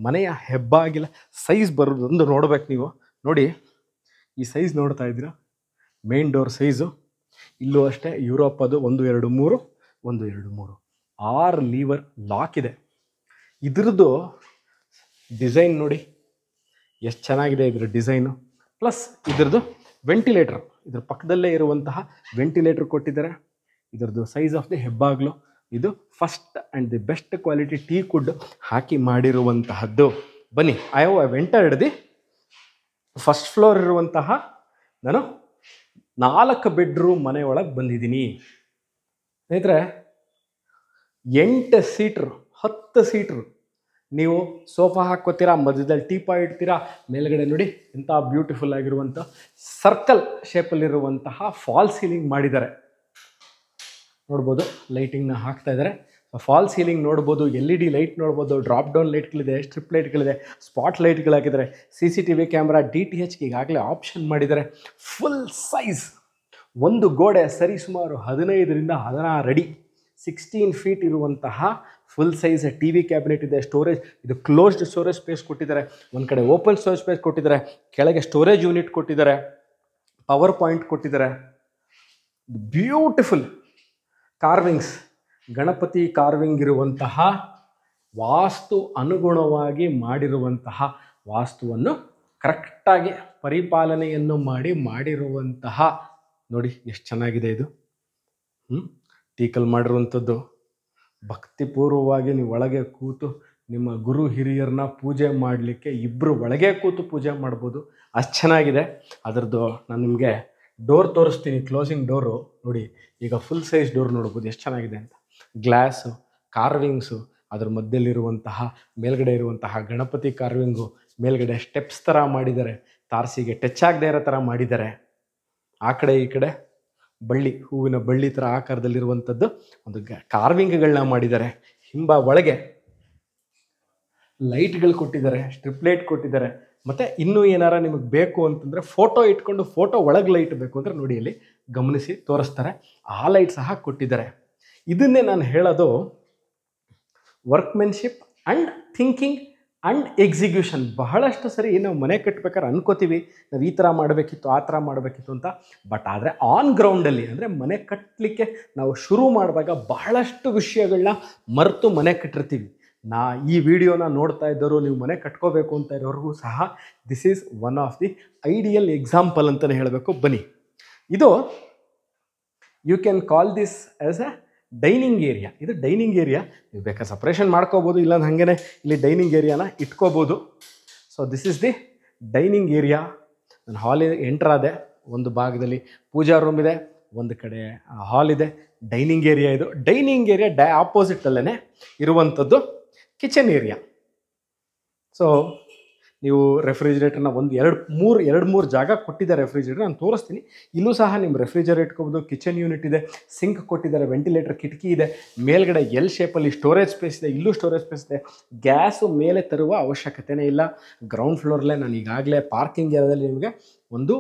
ಮನೆಯ ಹೆಬ್ಬಾಗಿಲ್ಲ ಸೈಜ್ ಬರೋದೊಂದು ನೋಡ್ಬೇಕು ನೀವು ನೋಡಿ ಈ ಸೈಜ್ ನೋಡ್ತಾ ಇದ್ದೀರಾ ಮೇನ್ ಡೋರ್ ಸೈಜು ಇಲ್ಲೂ ಅಷ್ಟೇ ಯುರೋಪ್ ಅದು ಒಂದು ಎರಡು ಮೂರು ಒಂದು ಎರಡು ಮೂರು ಆರು ಲೀವರ್ ಲಾಕ್ ಇದೆ ಇದ್ರದ್ದು ಡಿಸೈನ್ ನೋಡಿ ಎಷ್ಟು ಚೆನ್ನಾಗಿದೆ ಇದರ ಡಿಸೈನು ಪ್ಲಸ್ ಇದ್ರದ್ದು ವೆಂಟಿಲೇಟರ್ ಇದ್ರ ಪಕ್ಕದಲ್ಲೇ ಇರುವಂತಹ ವೆಂಟಿಲೇಟರ್ ಕೊಟ್ಟಿದ್ದಾರೆ ಇದರದ್ದು ಸೈಜ್ ಆಫ್ ದಿ ಹೆಬ್ಬಾಗ್ಲು ಇದು first and the best quality teak wood ಹಾಕಿ ಮಾಡಿರುವಂತಹದ್ದು ಬನ್ನಿ I have entered the first floor ಇರುವಂತಹ ನಾನು ನಾಲ್ಕು ಬೆಡ್ರೂಮ್ ಮನೆ ಒಳಗೆ ಬಂದಿದ್ದೀನಿ ಸ್ನೇಹಿತರೆ ಎಂಟು ಸೀಟ್ರ್ ಹತ್ತು ಸೀಟ್ರ್ ನೀವು ಸೋಫಾ ಹಾಕೋತೀರಾ ಮಧ್ಯದಲ್ಲಿ ಟೀಪಾ ಇಡ್ತೀರಾ ಮೇಲ್ಗಡೆ ನೋಡಿ ಇಂಥ ಬ್ಯೂಟಿಫುಲ್ ಆಗಿರುವಂಥ ಸರ್ಕಲ್ ಶೇಪಲ್ಲಿರುವಂತಹ ಫಾಲ್ ಸೀಲಿಂಗ್ ಮಾಡಿದ್ದಾರೆ ನೋಡ್ಬೋದು ಲೈಟಿಂಗ್ನ ಹಾಕ್ತಾ ಇದ್ದಾರೆ ಫಾಲ್ ಸೀಲಿಂಗ್ ನೋಡ್ಬೋದು ಎಲ್ ಇ ಡಿ ಲೈಟ್ ನೋಡ್ಬೋದು ಡ್ರಾಪ್ ಡೌನ್ ಲೈಟ್ಗಳಿದೆ ಸ್ಟ್ರಿಪ್ ಲೈಟ್ಗಳಿದೆ ಸ್ಪಾಟ್ ಲೈಟ್ಗಳಾಗಿದ್ದಾರೆ C C T V camera D T H ಈಗಾಗಲೇ ಆಪ್ಷನ್ ಮಾಡಿದರೆ ಫುಲ್ ಸೈಜ್ ಒಂದು ಗೋಡೆ ಸರಿ ಸುಮಾರು ಹದಿನೈದರಿಂದ ಹದಿನಾರು ಅಡಿ ಸಿಕ್ಸ್ಟೀನ್ ಫೀಟ್ ಇರುವಂತಹ full size T V cabinet ಇದೆ ಸ್ಟೋರೇಜ್ ಇದು ಕ್ಲೋಸ್ಡ್ ಸ್ಟೋರೇಜ್ ಸ್ಪೇಸ್ ಕೊಟ್ಟಿದ್ದಾರೆ ಒಂದು ಕಡೆ ಓಪನ್ ಸ್ಟೋರೇಜ್ ಸ್ಪೇಸ್ ಕೊಟ್ಟಿದ್ದಾರೆ ಕೆಳಗೆ ಸ್ಟೋರೇಜ್ ಯೂನಿಟ್ ಕೊಟ್ಟಿದ್ದಾರೆ ಪವರ್ ಪಾಯಿಂಟ್ ಕೊಟ್ಟಿದ್ದಾರೆ ಬ್ಯೂಟಿಫುಲ್ ಕಾರ್ವಿಂಗ್ಸ್ ಗಣಪತಿ ಕಾರ್ವಿಂಗ್ ಇರುವಂತಹ ವಾಸ್ತು ಅನುಗುಣವಾಗಿ ಮಾಡಿರುವಂತಹ ವಾಸ್ತುವನ್ನು ಕರೆಕ್ಟಾಗಿ ಪರಿಪಾಲನೆಯನ್ನು ಮಾಡಿ ಮಾಡಿರುವಂತಹ ನೋಡಿ ಎಷ್ಟು ಚೆನ್ನಾಗಿದೆ ಇದು ಹ್ಞೂ ಟೀಕಲ್ ಮಾಡಿರುವಂಥದ್ದು ಭಕ್ತಿಪೂರ್ವವಾಗಿ ನೀವು ಒಳಗೆ ಕೂತು ನಿಮ್ಮ ಗುರು ಹಿರಿಯರನ್ನ ಪೂಜೆ ಮಾಡಲಿಕ್ಕೆ ಇಬ್ಬರು ಒಳಗೆ ಕೂತು ಪೂಜೆ ಮಾಡ್ಬೋದು ಅಷ್ಟು ಚೆನ್ನಾಗಿದೆ ಅದರದ್ದು ನಾನು ನಿಮಗೆ ಡೋರ್ ತೋರಿಸ್ತೀನಿ ಕ್ಲೋಸಿಂಗ್ ಡೋರು ನೋಡಿ ಈಗ ಫುಲ್ ಸೈಜ್ ಡೋರ್ ನೋಡ್ಬೋದು ಎಷ್ಟು ಚೆನ್ನಾಗಿದೆ ಅಂತ ಗ್ಲಾಸು ಕಾರ್ವಿಂಗ್ಸು ಅದ್ರ ಮಧ್ಯಲ್ಲಿರುವಂತಹ ಮೇಲ್ಗಡೆ ಇರುವಂತಹ ಗಣಪತಿ ಕಾರ್ವಿಂಗು ಮೇಲ್ಗಡೆ ಸ್ಟೆಪ್ಸ್ ಥರ ಮಾಡಿದ್ದಾರೆ ತಾರಸಿಗೆ ಟಚ್ ಆಗದೆ ಇರೋ ಥರ ಮಾಡಿದ್ದಾರೆ ಆ ಕಡೆ ಈ ಕಡೆ ಬಳ್ಳಿ ಹೂವಿನ ಬಳ್ಳಿ ಥರ ಆಕಾರದಲ್ಲಿರುವಂಥದ್ದು ಒಂದು ಗ ಕಾರ್ವಿಂಗ್ಗಳನ್ನ ಮಾಡಿದ್ದಾರೆ ಹಿಂಬ ಒಳಗೆ ಲೈಟ್ಗಳು ಕೊಟ್ಟಿದ್ದಾರೆ ಸ್ಟ್ರಿಪ್ ಲೈಟ್ ಕೊಟ್ಟಿದ್ದಾರೆ ಮತ್ತು ಇನ್ನೂ ಏನಾರ ನಿಮಗೆ ಬೇಕು ಅಂತಂದರೆ ಫೋಟೋ ಇಟ್ಕೊಂಡು ಫೋಟೋ ಒಳಗೆ ಲೈಟ್ ಬೇಕು ಅಂದರೆ ನೋಡಿ ಅಲ್ಲಿ ಗಮನಿಸಿ ತೋರಿಸ್ತಾರೆ ಆ ಲೈಟ್ ಸಹ ಕೊಟ್ಟಿದ್ದಾರೆ ಇದನ್ನೇ ನಾನು ಹೇಳೋದು workmanship and thinking and execution ಬಹಳಷ್ಟು ಸರಿ ನಾವು ಮನೆ ಕಟ್ಬೇಕಾದ್ರೆ ಅನ್ಕೋತೀವಿ ನಾವು ಈ ಥರ ಮಾಡಬೇಕಿತ್ತು ಆ ಥರ ಮಾಡಬೇಕಿತ್ತು ಅಂತ ಬಟ್ ಆದರೆ ಆನ್ ಗ್ರೌಂಡಲ್ಲಿ ಅಂದರೆ ಮನೆ ಕಟ್ಟಲಿಕ್ಕೆ ನಾವು ಶುರು ಮಾಡಿದಾಗ ಬಹಳಷ್ಟು ವಿಷಯಗಳನ್ನ ಮರೆತು ಮನೆ ಕಟ್ಟಿರ್ತೀವಿ ನಾ ಈ ವಿಡಿಯೋನ ನೋಡ್ತಾ ಇದ್ದವರು ನೀವು ಮನೆ ಕಟ್ಕೋಬೇಕು ಅಂತ ಇರೋರಿಗೂ ಸಹ this is one of the ideal example ಅಂತಲೇ ಹೇಳಬೇಕು ಬನ್ನಿ ಇದು you can call this as a dining area ಇದು ಡೈನಿಂಗ್ ಏರಿಯಾ ನೀವು ಬೇಕಾದ್ರೆ ಸಪ್ರೇಷನ್ ಮಾಡ್ಕೋಬೋದು ಇಲ್ಲಾಂದ್ರೆ ಹಾಗೆ ಇಲ್ಲಿ ಡೈನಿಂಗ್ ಏರಿಯಾನ ಇಟ್ಕೋಬೋದು so this is the dining area ನಾನು ಹಾಲಿಗೆ ಎಂಟ್ರಾದೆ ಒಂದು ಭಾಗದಲ್ಲಿ ಪೂಜಾ ರೂಮ್ ಇದೆ ಒಂದು ಕಡೆ ಹಾಲ್ ಇದೆ ಡೈನಿಂಗ್ ಏರಿಯಾ ಇದು ಡೈನಿಂಗ್ ಏರಿಯಾ ಡೈ ಆಪೋಸಿಟಲ್ಲೇ ಇರುವಂಥದ್ದು ಕಿಚನ್ ಏರಿಯಾ ಸೊ ನೀವು ರೆಫ್ರಿಜಿರೇಟರ್ನ ಒಂದು ಎರಡು ಮೂರು ಎರಡು ಮೂರು ಜಾಗ ಕೊಟ್ಟಿದ್ದಾರೆ ರೆಫ್ರಿಜರೇಟರ್ ನಾನು ತೋರಿಸ್ತೀನಿ ಇಲ್ಲೂ ಸಹ ನಿಮ್ಮ ರೆಫ್ರಿಜರೇಟ್ ಇಟ್ಕೋಬೋದು ಕಿಚನ್ ಯೂನಿಟ್ ಇದೆ ಸಿಂಕ್ ಕೊಟ್ಟಿದ್ದಾರೆ ವೆಂಟಿಲೇಟರ್ ಕಿಟಕಿ ಇದೆ ಮೇಲ್ಗಡೆ ಎಲ್ ಶೇಪಲ್ಲಿ ಸ್ಟೋರೇಜ್ ಸ್ಪೇಸ್ ಇದೆ ಇಲ್ಲೂ ಸ್ಟೋರೇಜ್ ಸ್ಪೇಸ್ ಇದೆ ಗ್ಯಾಸು ಮೇಲೆ ತರುವ ಅವಶ್ಯಕತೆಯೇ ಇಲ್ಲ ಗ್ರೌಂಡ್ ಫ್ಲೋರಲ್ಲೇ ನಾನು ಈಗಾಗಲೇ ಪಾರ್ಕಿಂಗ್ ಏರಿಯಾದಲ್ಲಿ ನಿಮಗೆ ಒಂದು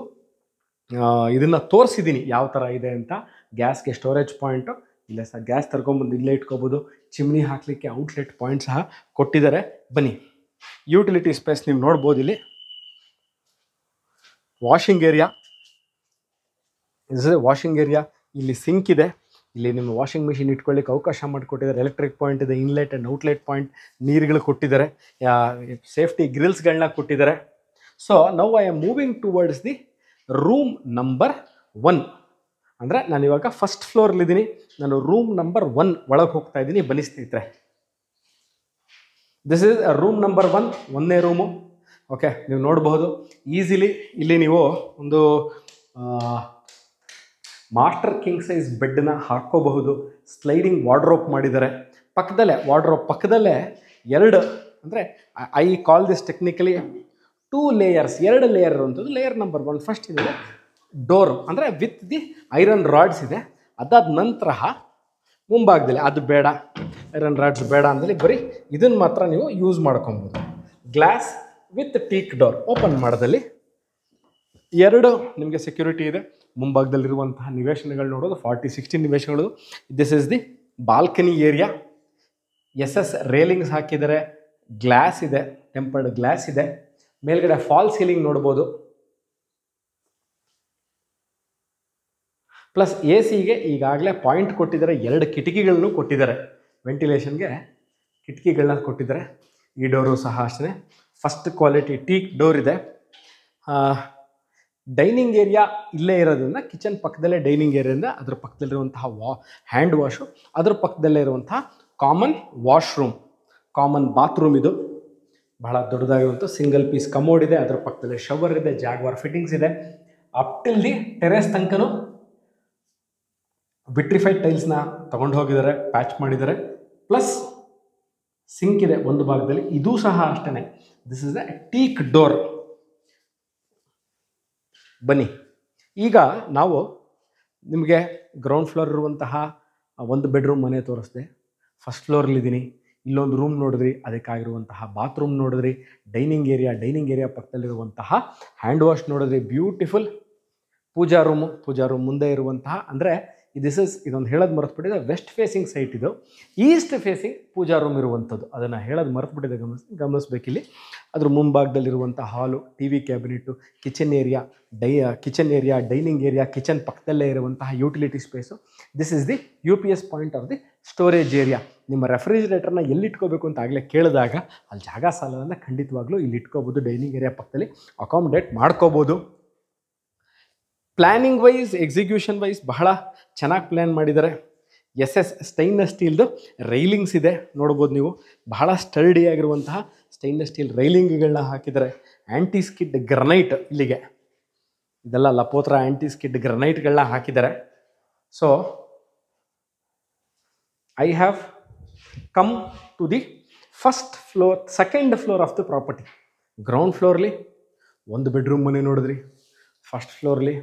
ಇದನ್ನು ತೋರಿಸಿದ್ದೀನಿ ಯಾವ ಥರ ಇದೆ ಅಂತ ಗ್ಯಾಸ್ಗೆ ಸ್ಟೋರೇಜ್ ಪಾಯಿಂಟು ಇಲ್ಲ ಸರ್ ಗ್ಯಾಸ್ ತರ್ಕೊಂಬಂದು ಇಲ್ಲೇ ಇಟ್ಕೋಬೋದು ಚಿಮ್ನಿ ಹಾಕಲಿಕ್ಕೆ ಔಟ್ಲೆಟ್ ಪಾಯಿಂಟ್ ಸಹ ಕೊಟ್ಟಿದ್ದಾರೆ ಬನ್ನಿ ಯುಟಿಲಿಟಿ ಸ್ಪೇಸ್ ನೀವು ನೋಡ್ಬೋದು ಇಲ್ಲಿ washing area is washing area ಇಲ್ಲಿ ಸಿಂಕ್ ಇದೆ ಇಲ್ಲಿ ನಿಮ್ಮ ವಾಷಿಂಗ್ ಮಿಷಿನ್ ಇಟ್ಕೊಳ್ಳಿಕ್ಕೆ ಅವಕಾಶ ಮಾಡಿಕೊಟ್ಟಿದ್ದಾರೆ ಎಲೆಕ್ಟ್ರಿಕ್ ಪಾಯಿಂಟ್ ಇದೆ ಇನ್ಲೆಟ್ ಆ್ಯಂಡ್ ಔಟ್ಲೆಟ್ ಪಾಯಿಂಟ್ ನೀರುಗಳು ಕೊಟ್ಟಿದ್ದಾರೆ ಸೇಫ್ಟಿ ಗ್ರಿಲ್ಸ್ಗಳನ್ನ ಕೊಟ್ಟಿದ್ದಾರೆ so now I am moving towards the room number one ಅಂದರೆ ನಾನಿವಾಗ ಫಸ್ಟ್ ಫ್ಲೋರಲ್ಲಿದ್ದೀನಿ ನಾನು ರೂಮ್ ನಂಬರ್ ಒನ್ ಒಳಗೆ ಹೋಗ್ತಾ ಇದ್ದೀನಿ ಬನಿಸ್ತಿದ್ರೆ this is room number one ಒಂದನೇ ರೂಮು ಓಕೆ ನೀವು ನೋಡಬಹುದು ಈಸಿಲಿ ಇಲ್ಲಿ ನೀವು ಒಂದು ಮಾಸ್ಟರ್ ಕಿಂಗ್ ಸೈಜ್ ಬೆಡ್ನ ಹಾಕ್ಕೋಬಹುದು ಸ್ಲೈಡಿಂಗ್ ವಾರ್ಡ್ರೋಪ್ ಮಾಡಿದ್ದಾರೆ ಪಕ್ಕದಲ್ಲೇ ವಾರ್ಡ್ರೋಪ್ ಪಕ್ಕದಲ್ಲೇ ಎರಡು ಅಂದರೆ I call this technically two layers ಎರಡು ಲೇಯರ್ ಅಂತದ್ದು ಲೇಯರ್ ನಂಬರ್ ಒನ್ ಫಸ್ಟ್ ಇದೆ ಡೋರ್ ಅಂದರೆ ವಿತ್ ದಿ ಐರನ್ ರಾಡ್ಸ್ ಇದೆ ಅದಾದ ನಂತರ ಮುಂಭಾಗದಲ್ಲಿ ಅದು ಬೇಡ ಐರನ್ ರಾಡ್ಸ್ ಬೇಡ ಅಂದಲ್ಲಿ ಬರೀ ಇದನ್ನು ಮಾತ್ರ ನೀವು ಯೂಸ್ ಮಾಡ್ಕೊಬೋದು glass with teak door open ಮಾಡೋದಲ್ಲಿ ಎರಡು ನಿಮಗೆ ಸೆಕ್ಯೂರಿಟಿ ಇದೆ ಮುಂಭಾಗದಲ್ಲಿರುವಂತಹ ನಿವೇಶನಗಳು ನೋಡೋದು ಫಾರ್ಟಿ ಸಿಕ್ಸ್ಟಿ ನಿವೇಶನಗಳು this is the balcony area S S railings ಹಾಕಿದರೆ ಗ್ಲಾಸ್ ಇದೆ ಟೆಂಪರ್ಡ್ ಗ್ಲಾಸ್ ಇದೆ ಮೇಲ್ಗಡೆ ಫಾಲ್ ಸೀಲಿಂಗ್ ನೋಡ್ಬೋದು ಪ್ಲಸ್ ಎ ಸಿಗೆ ಈಗಾಗಲೇ ಪಾಯಿಂಟ್ ಕೊಟ್ಟಿದ್ದಾರೆ ಎರಡು ಕಿಟಕಿಗಳನ್ನು ಕೊಟ್ಟಿದ್ದಾರೆ ವೆಂಟಿಲೇಷನ್ಗೆ ಕಿಟಕಿಗಳನ್ನ ಕೊಟ್ಟಿದ್ದಾರೆ ಈ ಡೋರು ಸಹ ಅಷ್ಟೇ ಫಸ್ಟ್ ಕ್ವಾಲಿಟಿ ಟೀಕ್ ಡೋರ್ ಇದೆ ಡೈನಿಂಗ್ ಏರಿಯಾ ಇಲ್ಲೇ ಇರೋದ್ರಿಂದ ಕಿಚನ್ ಪಕ್ಕದಲ್ಲೇ ಡೈನಿಂಗ್ ಏರಿಯಾದ ಅದ್ರ ಪಕ್ಕದಲ್ಲಿರುವಂತಹ ವಾ ಹ್ಯಾಂಡ್ ವಾಶು ಅದ್ರ ಪಕ್ಕದಲ್ಲೇ ಇರುವಂತಹ ಕಾಮನ್ ವಾಶ್ರೂಮ್ ಕಾಮನ್ ಬಾತ್ರೂಮ್ ಇದು ಬಹಳ ದೊಡ್ಡದಾಗಿರುವಂಥ ಸಿಂಗಲ್ ಪೀಸ್ ಕಮೋಡ್ ಇದೆ ಅದ್ರ ಪಕ್ಕದಲ್ಲಿ ಶವರ್ ಇದೆ ಜಾಗ್ವಾರ್ ಫಿಟ್ಟಿಂಗ್ಸ್ ಇದೆ ಅಪ್ ದಿ ಟೆರೆಸ್ ತನಕನೂ ವಿಟ್ರಿಫೈಡ್ ಟೈಲ್ಸ್ನ ತಗೊಂಡು ಹೋಗಿದ್ದಾರೆ ಪ್ಯಾಚ್ ಮಾಡಿದ್ದಾರೆ ಪ್ಲಸ್ ಸಿಂಕ್ ಇದೆ ಒಂದು ಭಾಗದಲ್ಲಿ ಇದೂ ಸಹ ಅಷ್ಟೇ this is a teak door ಬನ್ನಿ ಈಗ ನಾವು ನಿಮಗೆ ಗ್ರೌಂಡ್ ಫ್ಲೋರ್ ಇರುವಂತಹ ಒಂದು ಬೆಡ್ರೂಮ್ ಮನೆ ತೋರಿಸ್ದೆ ಫಸ್ಟ್ ಫ್ಲೋರಲ್ಲಿದ್ದೀನಿ ಇಲ್ಲೊಂದು ರೂಮ್ ನೋಡಿದ್ರಿ ಅದಕ್ಕಾಗಿರುವಂತಹ ಬಾತ್ರೂಮ್ ನೋಡಿದ್ರಿ ಡೈನಿಂಗ್ ಏರಿಯಾ ಡೈನಿಂಗ್ ಏರಿಯಾ ಪಕ್ಕದಲ್ಲಿರುವಂತಹ ಹ್ಯಾಂಡ್ ವಾಶ್ ನೋಡಿದ್ರಿ beautiful puja room puja room ಮುಂದೆ ಇರುವಂತಹ ಅಂದರೆ ದಿಸ್ ಇಸ್ ಇದೊಂದು ಹೇಳೋದು ಮರೆತುಬಿಟ್ಟಿದೆ ವೆಸ್ಟ್ ಫೇಸಿಂಗ್ ಸೈಟ್ ಇದು ಈಸ್ಟ್ ಫೇಸಿಂಗ್ ಪೂಜಾ ರೂಮ್ ಇರುವಂಥದ್ದು ಅದನ್ನು ಹೇಳೋದು ಮರೆತುಬಿಟ್ಟಿದೆ ಗಮನಿಸ್ ಗಮನಿಸಬೇಕಿಲ್ಲಿ ಅದ್ರ ಮುಂಭಾಗದಲ್ಲಿರುವಂಥ hall T V cabinet kitchen area ಡೈ kitchen area dining area kitchen ಪಕ್ಕದಲ್ಲೇ ಇರುವಂತಹ utility space this is the U P S point of the storage area ನಿಮ್ಮ ರೆಫ್ರಿಜಿರೇಟರ್ನ ಇಟ್ಕೋಬೇಕು ಅಂತ ಆಗಲೇ ಕೇಳಿದಾಗ ಅಲ್ಲಿ ಜಾಗ ಸಾಲವನ್ನು ಖಂಡಿತವಾಗ್ಲೂ ಇಲ್ಲಿ ಇಟ್ಕೋಬೋದು ಡೈನಿಂಗ್ ಏರಿಯಾ ಪಕ್ಕದಲ್ಲಿ ಅಕಾಮಡೇಟ್ ಮಾಡ್ಕೋಬೋದು ಪ್ಲ್ಯಾನಿಂಗ್ ವೈಸ್ ಎಕ್ಸಿಕ್ಯೂಷನ್ ವೈಸ್ ಬಹಳ ಚೆನ್ನಾಗಿ ಪ್ಲ್ಯಾನ್ ಮಾಡಿದ್ದಾರೆ ಎಸ್ ಎಸ್ ಸ್ಟೈನ್ಲೆಸ್ ಸ್ಟೀಲ್ದು ರೈಲಿಂಗ್ಸ್ ಇದೆ ನೋಡ್ಬೋದು ನೀವು ಬಹಳ ಸ್ಟರ್ಡಿ ಆಗಿರುವಂತಹ ಸ್ಟೈನ್ಲೆಸ್ ಸ್ಟೀಲ್ ರೈಲಿಂಗ್ಗಳನ್ನ ಹಾಕಿದ್ದಾರೆ ಆ್ಯಂಟಿ ಸ್ಕಿಡ್ ಗ್ರನೈಟ್ ಇಲ್ಲಿಗೆ ಇದೆಲ್ಲ ಲಪೋತ್ರ ಆ್ಯಂಟಿ ಸ್ಕಿಡ್ ಗ್ರನೈಟ್ಗಳನ್ನ ಹಾಕಿದ್ದಾರೆ so I have come to the first floor second floor of the property ground ಫ್ಲೋರ್ಲಿ ಒಂದು ಬೆಡ್ರೂಮ್ ಮನೆ ನೋಡಿದ್ರಿ ಫಸ್ಟ್ ಫ್ಲೋರ್ಲಿ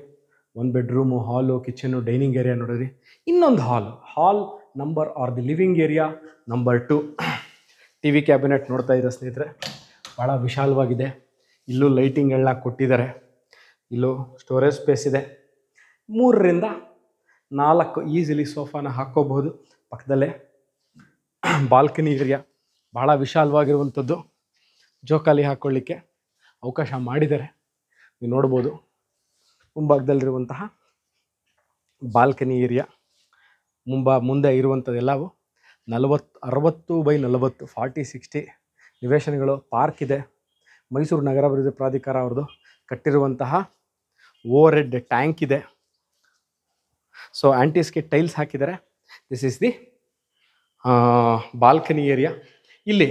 ಒಂದು ಬೆಡ್ರೂಮು ಹಾಲು ಕಿಚನು ಡೈನಿಂಗ್ ಏರಿಯಾ ನೋಡಿದ್ರಿ ಇನ್ನೊಂದು hall hall number or the living area number two T V cabinet ನೋಡ್ತಾ ಇದ್ದ ಸ್ನೇಹಿತರೆ ಭಾಳ ವಿಶಾಲವಾಗಿದೆ ಇಲ್ಲೂ ಎಲ್ಲ ಕೊಟ್ಟಿದ್ದಾರೆ ಇಲ್ಲೂ ಸ್ಟೋರೇಜ್ ಸ್ಪೇಸ್ ಇದೆ ಮೂರರಿಂದ ನಾಲ್ಕು ಈಸಿಲಿ ಸೋಫಾನ ಹಾಕ್ಕೋಬಹುದು ಪಕ್ಕದಲ್ಲೇ ಬಾಲ್ಕನಿ ಏರಿಯಾ ಭಾಳ ವಿಶಾಲವಾಗಿರುವಂಥದ್ದು ಜೋಕಾಲಿ ಹಾಕ್ಕೊಳ್ಳಿಕ್ಕೆ ಅವಕಾಶ ಮಾಡಿದ್ದಾರೆ ನೀವು ನೋಡ್ಬೋದು ಮುಂಭಾಗದಲ್ಲಿರುವಂತಹ ಬಾಲ್ಕನಿ ಏರಿಯಾ ಮುಂಬ ಮುಂದೆ ಇರುವಂಥದ್ದೆಲ್ಲವು ನಲವತ್ತು ಅರವತ್ತು ಬೈ ನಲವತ್ತು ಫಾರ್ಟಿ ಸಿಕ್ಸ್ಟಿ ನಿವೇಶನಗಳು ಪಾರ್ಕ್ ಇದೆ ಮೈಸೂರು ನಗರಾಭಿವೃದ್ಧಿ ಪ್ರಾಧಿಕಾರ ಅವ್ರದ್ದು ಕಟ್ಟಿರುವಂತಹ ಓವರ್ ಹೆಡ್ ಟ್ಯಾಂಕ್ ಇದೆ ಸೊ ಆ್ಯಂಟೀಸ್ಗೆ ಟೈಲ್ಸ್ ಹಾಕಿದ್ದಾರೆ this is the balcony area ಇಲ್ಲಿ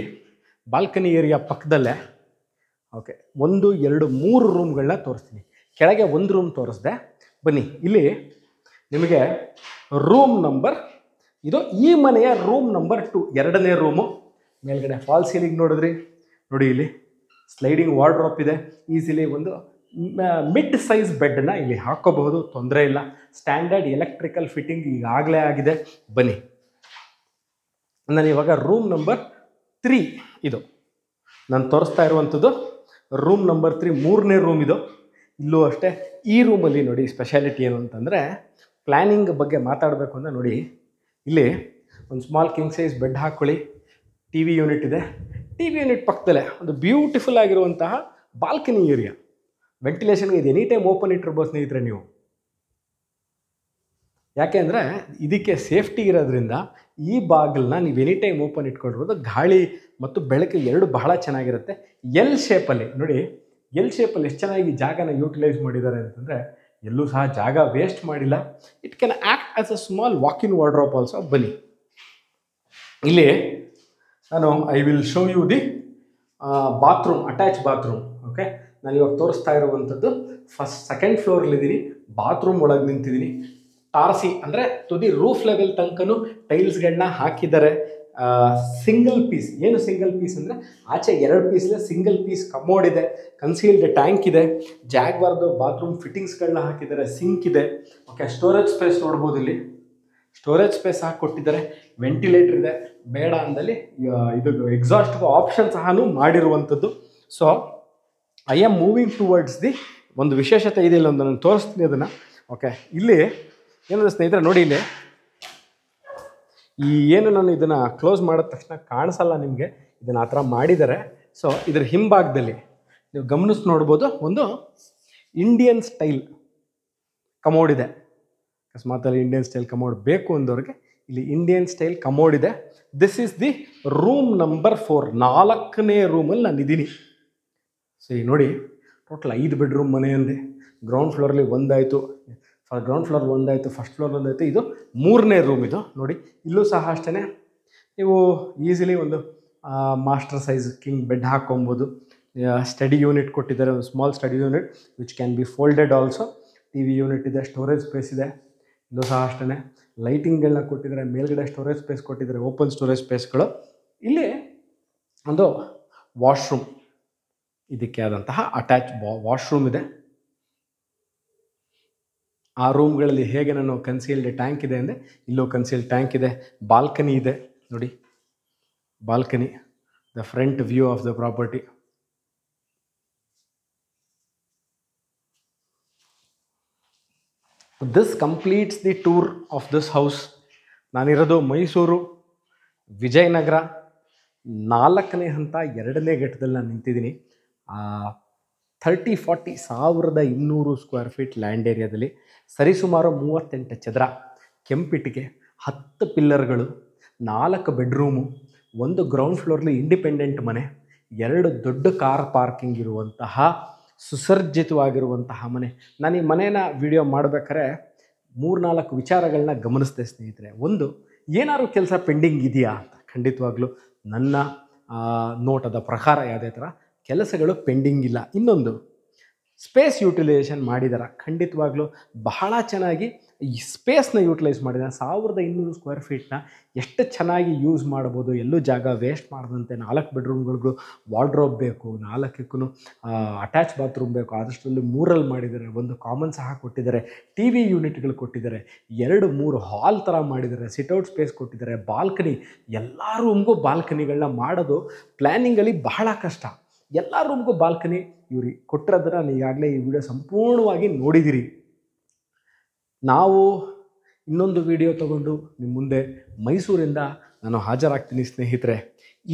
ಬಾಲ್ಕನಿ ಏರಿಯಾ ಪಕ್ಕದಲ್ಲೇ ಓಕೆ ಒಂದು ಎರಡು ಮೂರು ರೂಮ್ಗಳನ್ನ ತೋರಿಸ್ತೀನಿ ಕೆಳಗೆ ಒಂದು ರೂಮ್ ತೋರಿಸ್ದೆ ಬನ್ನಿ ಇಲ್ಲಿ ನಿಮಗೆ ರೂಮ್ ನಂಬರ್ ಇದು ಈ ಮನೆಯ ರೂಮ್ ನಂಬರ್ ಟು ಎರಡನೇ ರೂಮು ಮೇಲ್ಗಡೆ ಫಾಲ್ ಸೀಲಿಂಗ್ ನೋಡಿದ್ರಿ ನೋಡಿ ಇಲ್ಲಿ ಸ್ಲೈಡಿಂಗ್ ವಾರ್ಡ್ರೋಪ್ ಇದೆ ಈಸಿಲಿ ಒಂದು ಮಿಡ್ ಸೈಜ್ ಬೆಡ್ನ ಇಲ್ಲಿ ಹಾಕೋಬಹುದು ತೊಂದರೆ ಇಲ್ಲ ಸ್ಟ್ಯಾಂಡರ್ಡ್ ಎಲೆಕ್ಟ್ರಿಕಲ್ ಫಿಟ್ಟಿಂಗ್ ಈಗಾಗಲೇ ಆಗಿದೆ ಬನ್ನಿ ನಾನು ಇವಾಗ ರೂಮ್ ನಂಬರ್ ತ್ರೀ ಇದು ನಾನು ತೋರಿಸ್ತಾ ಇರುವಂಥದ್ದು ರೂಮ್ ನಂಬರ್ ತ್ರೀ ಮೂರನೇ ರೂಮ್ ಇದು ಇಲ್ಲೂ ಅಷ್ಟೇ ಈ ರೂಮಲ್ಲಿ ನೋಡಿ ಸ್ಪೆಷಾಲಿಟಿ ಏನು ಅಂತಂದರೆ ಪ್ಲ್ಯಾನಿಂಗ್ ಬಗ್ಗೆ ಮಾತಾಡಬೇಕು ಅಂದರೆ ನೋಡಿ ಇಲ್ಲಿ ಒಂದು ಸ್ಮಾಲ್ ಕಿಂಗ್ ಸೈಜ್ ಬೆಡ್ ಹಾಕ್ಕೊಳ್ಳಿ ಟಿ ವಿ ಯೂನಿಟ್ ಇದೆ ಟಿ ವಿ ಯೂನಿಟ್ ಪಕ್ಕದಲ್ಲೇ ಒಂದು ಬ್ಯೂಟಿಫುಲ್ ಆಗಿರುವಂತಹ ಬಾಲ್ಕನಿ ಏರಿಯಾ ವೆಂಟಿಲೇಷನ್ಗೆ ಇದು ಎನಿ ಟೈಮ್ ಓಪನ್ ಇಟ್ಟಿರ್ಬೋದು ಸ್ನೇಹಿತರೆ ನೀವು ಯಾಕೆಂದರೆ ಇದಕ್ಕೆ ಸೇಫ್ಟಿ ಇರೋದ್ರಿಂದ ಈ ಬಾಗಿಲನ್ನ ನೀವು ಎನಿ ಟೈಮ್ ಓಪನ್ ಇಟ್ಕೊಂಡಿರೋದು ಗಾಳಿ ಮತ್ತು ಬೆಳಕು ಎರಡು ಬಹಳ ಚೆನ್ನಾಗಿರುತ್ತೆ ಎಲ್ ಶೇಪಲ್ಲಿ ನೋಡಿ ಎಲ್ ಶೇಪಲ್ಲಿ ಎಷ್ಟು ಚೆನ್ನಾಗಿ ಜಾಗನ ಯೂಟಿಲೈಸ್ ಮಾಡಿದ್ದಾರೆ ಅಂತಂದರೆ ಎಲ್ಲೂ ಸಹ ಜಾಗ ವೇಸ್ಟ್ ಮಾಡಿಲ್ಲ it can act as a small walk in wardrobe also ಬನ್ನಿ ಇಲ್ಲಿ ನಾನು I will show you the bathroom attach bathroom okay ನಾನು ಇವಾಗ ತೋರಿಸ್ತಾ ಇರುವಂಥದ್ದು ಫಸ್ಟ್ ಸೆಕೆಂಡ್ ಫ್ಲೋರಲ್ಲಿದ್ದೀನಿ ಬಾತ್ರೂಮ್ ಒಳಗೆ ನಿಂತಿದ್ದೀನಿ ಟಾರ್ಸಿ ಅಂದರೆ ತುದಿ ರೂಫ್ ಲೆವೆಲ್ ತನಕನೂ ಟೈಲ್ಸ್ಗಳನ್ನ ಹಾಕಿದ್ದಾರೆ ಸಿಂಗಲ್ ಪೀಸ್ ಏನು ಸಿಂಗಲ್ ಪೀಸ್ ಅಂದರೆ ಆಚೆ ಎರಡು ಪೀಸ್ಲೆ ಸಿಂಗಲ್ ಪೀಸ್ ಕಮೋಡ್ ಇದೆ ಕನ್ಸೀಲ್ಡ್ ಟ್ಯಾಂಕ್ ಇದೆ ಬಾರ್ದು ಬಾತ್ರೂಮ್ ಫಿಟ್ಟಿಂಗ್ಸ್ಗಳನ್ನ ಹಾಕಿದ್ದಾರೆ ಸಿಂಕ್ ಇದೆ ಓಕೆ ಸ್ಟೋರೇಜ್ ಸ್ಪೇಸ್ ನೋಡ್ಬೋದು ಇಲ್ಲಿ ಸ್ಟೋರೇಜ್ ಸ್ಪೇಸ್ ಹಾಕಿ ಕೊಟ್ಟಿದ್ದಾರೆ ವೆಂಟಿಲೇಟರ್ ಇದೆ ಬೇಡ ಅಂದಲ್ಲಿ ಇದು ಎಕ್ಸಾಸ್ಟ್ ಆಪ್ಷನ್ ಸಹ ಮಾಡಿರುವಂಥದ್ದು so I am moving towards the ಒಂದು ವಿಶೇಷತೆ ಇದೆ ಒಂದು ನಾನು ತೋರಿಸ್ತೀನಿ ಅದನ್ನು ಓಕೆ ಇಲ್ಲಿ ಏನಂದ್ರೆ ಸ್ನೇಹಿತರೆ ನೋಡಿ ಇಲ್ಲಿ ಈ ಏನು ನಾನು ಇದನ್ನು ಕ್ಲೋಸ್ ಮಾಡಿದ ತಕ್ಷಣ ಕಾಣಿಸಲ್ಲ ನಿಮಗೆ ಇದನ್ನು ಆ ಥರ ಮಾಡಿದ್ದಾರೆ ಸೊ ಇದರ ಹಿಂಭಾಗದಲ್ಲಿ ನೀವು ಗಮನಿಸಿ ನೋಡ್ಬೋದು ಒಂದು ಇಂಡಿಯನ್ ಸ್ಟೈಲ್ ಕಮೋಡ್ ಇದೆ ಅಕಸ್ಮಾತಲ್ಲಿ ಇಂಡಿಯನ್ ಸ್ಟೈಲ್ ಕಮೋಡ್ ಬೇಕು ಅಂದವ್ರಿಗೆ ಇಲ್ಲಿ ಇಂಡಿಯನ್ ಸ್ಟೈಲ್ ಕಮೋಡ್ ಇದೆ this is the room number four ನಾಲ್ಕನೇ ರೂಮಲ್ಲಿ ನಾನು ಇದ್ದೀನಿ ಸೊ ಈ ನೋಡಿ ಟೋಟಲ್ ಐದು ಬೆಡ್ರೂಮ್ ಮನೆ ಗ್ರೌಂಡ್ ಫ್ಲೋರಲ್ಲಿ ಒಂದಾಯಿತು ಗ್ರೌಂಡ್ ಫ್ಲೋರ್ ಒಂದಾಯಿತು ಫಸ್ಟ್ ಫ್ಲೋರ್ ಒಂದಾಯಿತು ಇದು ಮೂರನೇ ರೂಮ್ ಇದು ನೋಡಿ ಇಲ್ಲೂ ಸಹ ಅಷ್ಟೇ ನೀವು ಈಸಿಲಿ ಒಂದು ಮಾಸ್ಟರ್ ಸೈಜ್ ಕಿಂಗ್ ಬೆಡ್ ಹಾಕೊಬೋದು ಸ್ಟಡಿ ಯೂನಿಟ್ ಕೊಟ್ಟಿದ್ದಾರೆ ಒಂದು small study unit which can be folded also T V unit ಇದೆ ಸ್ಟೋರೇಜ್ ಸ್ಪೇಸ್ ಇದೆ ಇಲ್ಲೂ ಸಹ ಅಷ್ಟೇ ಲೈಟಿಂಗ್ಗಳನ್ನ ಕೊಟ್ಟಿದ್ದಾರೆ ಮೇಲ್ಗಡೆ ಸ್ಟೋರೇಜ್ ಸ್ಪೇಸ್ ಕೊಟ್ಟಿದ್ದಾರೆ ಓಪನ್ ಸ್ಟೋರೇಜ್ ಸ್ಪೇಸ್ಗಳು ಇಲ್ಲಿ ಒಂದು ವಾಶ್ರೂಮ್ ಇದಕ್ಕೆ ಆದಂತಹ ಅಟ್ಯಾಚ್ ವಾಶ್ರೂಮ್ ಇದೆ ಆ ರೂಮ್ಗಳಲ್ಲಿ ಹೇಗೆ ನಾನು ಕನ್ಸೀಲ್ಡ್ ಟ್ಯಾಂಕ್ ಇದೆ ಅಂದರೆ ಇಲ್ಲೂ ಕನ್ಸೀಲ್ಡ್ ಟ್ಯಾಂಕ್ ಇದೆ ಬಾಲ್ಕನಿ ಇದೆ ನೋಡಿ balcony the front view of the property this completes the tour of this house ನಾನಿರೋದು ಮೈಸೂರು ವಿಜಯನಗರ ನಾಲ್ಕನೇ ಹಂತ ಎರಡನೇ ಘಟ್ಟದಲ್ಲಿ ನಾನು ನಿಂತಿದ್ದೀನಿ ಥರ್ಟಿ ಫಾರ್ಟಿ ಸಾವಿರದ ಇನ್ನೂರು ಸ್ಕ್ವೇರ್ ಫೀಟ್ ಲ್ಯಾಂಡ್ ಏರಿಯಾದಲ್ಲಿ ಸರಿಸುಮಾರು ಮೂವತ್ತೆಂಟು ಚದರ ಕೆಂಪಿಟ್ಟಿಗೆ ಹತ್ತು ಪಿಲ್ಲರ್ಗಳು ನಾಲ್ಕು ಬೆಡ್ರೂಮು ಒಂದು ಗ್ರೌಂಡ್ ಫ್ಲೋರ್ಲಿ ಇಂಡಿಪೆಂಡೆಂಟ್ ಮನೆ ಎರಡು ದೊಡ್ಡ ಕಾರ್ ಪಾರ್ಕಿಂಗ್ ಇರುವಂತಹ ಸುಸರ್ಜಿತವಾಗಿರುವಂತಹ ಮನೆ ನಾನು ಈ ಮನೇನ ವಿಡಿಯೋ ಮಾಡಬೇಕಾದ್ರೆ ಮೂರ್ನಾಲ್ಕು ವಿಚಾರಗಳನ್ನ ಗಮನಿಸ್ದೆ ಸ್ನೇಹಿತರೆ ಒಂದು ಏನಾದ್ರು ಕೆಲಸ ಪೆಂಡಿಂಗ್ ಇದೆಯಾ ಅಂತ ಖಂಡಿತವಾಗ್ಲೂ ನನ್ನ ನೋಟದ ಪ್ರಕಾರ ಯಾವುದೇ ಥರ ಕೆಲಸಗಳು ಪೆಂಡಿಂಗ್ ಇಲ್ಲ ಇನ್ನೊಂದು ಸ್ಪೇಸ್ ಯುಟಿಲೈಸೇಷನ್ ಮಾಡಿದಾರ ಖಂಡಿತವಾಗ್ಲೂ ಬಹಳ ಚೆನ್ನಾಗಿ ಈ ಸ್ಪೇಸ್ನ ಯೂಟಿಲೈಸ್ ಮಾಡಿದ್ದಾರೆ ಸಾವಿರದ ಇನ್ನೂರು ಸ್ಕ್ವೇರ್ ಫೀಟ್ನ ಎಷ್ಟು ಚೆನ್ನಾಗಿ ಯೂಸ್ ಮಾಡ್ಬೋದು ಎಲ್ಲೂ ಜಾಗ ವೇಸ್ಟ್ ಮಾಡಿದಂತೆ ನಾಲ್ಕು ಬೆಡ್ರೂಮ್ಗಳಿಗೂ ವಾರ್ಡ್ರೋಬ್ ಬೇಕು ನಾಲ್ಕಕ್ಕೂ ಅಟ್ಯಾಚ್ ಬಾತ್ರೂಮ್ ಬೇಕು ಆದಷ್ಟರಲ್ಲಿ ಮೂರಲ್ಲಿ ಮಾಡಿದ್ದಾರೆ ಒಂದು ಕಾಮನ್ ಸಹ ಕೊಟ್ಟಿದ್ದಾರೆ ಟಿ ವಿ ಯೂನಿಟ್ಗಳು ಕೊಟ್ಟಿದ್ದಾರೆ ಎರಡು ಮೂರು ಹಾಲ್ ಥರ ಮಾಡಿದ್ದಾರೆ ಸಿಟ್ಔಟ್ ಸ್ಪೇಸ್ ಕೊಟ್ಟಿದ್ದಾರೆ ಬಾಲ್ಕನಿ ಎಲ್ಲ ರೂಮ್ಗೂ ಬಾಲ್ಕನಿಗಳನ್ನ ಮಾಡೋದು ಪ್ಲ್ಯಾನಿಂಗಲ್ಲಿ ಬಹಳ ಕಷ್ಟ ಎಲ್ಲ ರೂಮ್ಗೂ ಬಾಲ್ಕನಿ ಇವ್ರಿ ಕೊಟ್ಟಿರೋದನ್ನು ನಾನು ಈಗಾಗಲೇ ಈ ವಿಡಿಯೋ ಸಂಪೂರ್ಣವಾಗಿ ನೋಡಿದ್ದೀರಿ ನಾವು ಇನ್ನೊಂದು ವಿಡಿಯೋ ತಗೊಂಡು ನಿಮ್ಮ ಮುಂದೆ ಮೈಸೂರಿಂದ ನಾನು ಹಾಜರಾಗ್ತೀನಿ ಸ್ನೇಹಿತರೆ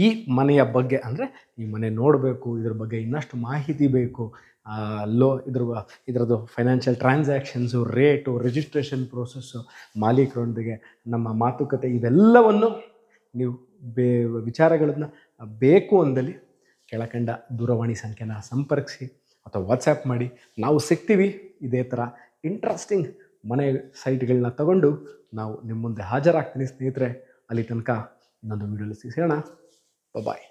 ಈ ಮನೆಯ ಬಗ್ಗೆ ಅಂದರೆ ಈ ಮನೆ ನೋಡಬೇಕು ಇದ್ರ ಬಗ್ಗೆ ಇನ್ನಷ್ಟು ಮಾಹಿತಿ ಬೇಕು ಲೋ ಇದ್ರ ಇದರದ್ದು financial transactions rate registration process ಮಾಲೀಕರೊಂದಿಗೆ ನಮ್ಮ ಮಾತುಕತೆ ಇವೆಲ್ಲವನ್ನು ನೀವು ಬೇ ವಿಚಾರಗಳನ್ನು ಬೇಕು ಅಂದಲ್ಲಿ ಕೆಳಕಂಡ ದೂರವಾಣಿ ಸಂಖ್ಯೆನ ಸಂಪರ್ಕಿಸಿ ಅಥವಾ ವಾಟ್ಸ್ಯಾಪ್ ಮಾಡಿ ನಾವು ಸಿಗ್ತೀವಿ ಇದೇ ಥರ ಇಂಟ್ರೆಸ್ಟಿಂಗ್ ಮನೆ ಸೈಟ್ಗಳನ್ನ ತಗೊಂಡು ನಾವು ನಿಮ್ಮ ಮುಂದೆ ಹಾಜರಾಗ್ತೀನಿ ಸ್ನೇಹಿತರೆ ಅಲ್ಲಿ ತನಕ ಇನ್ನೊಂದು ವೀಡಿಯೋಲಿ ಸಿಗೋಣ ಬಾಯ್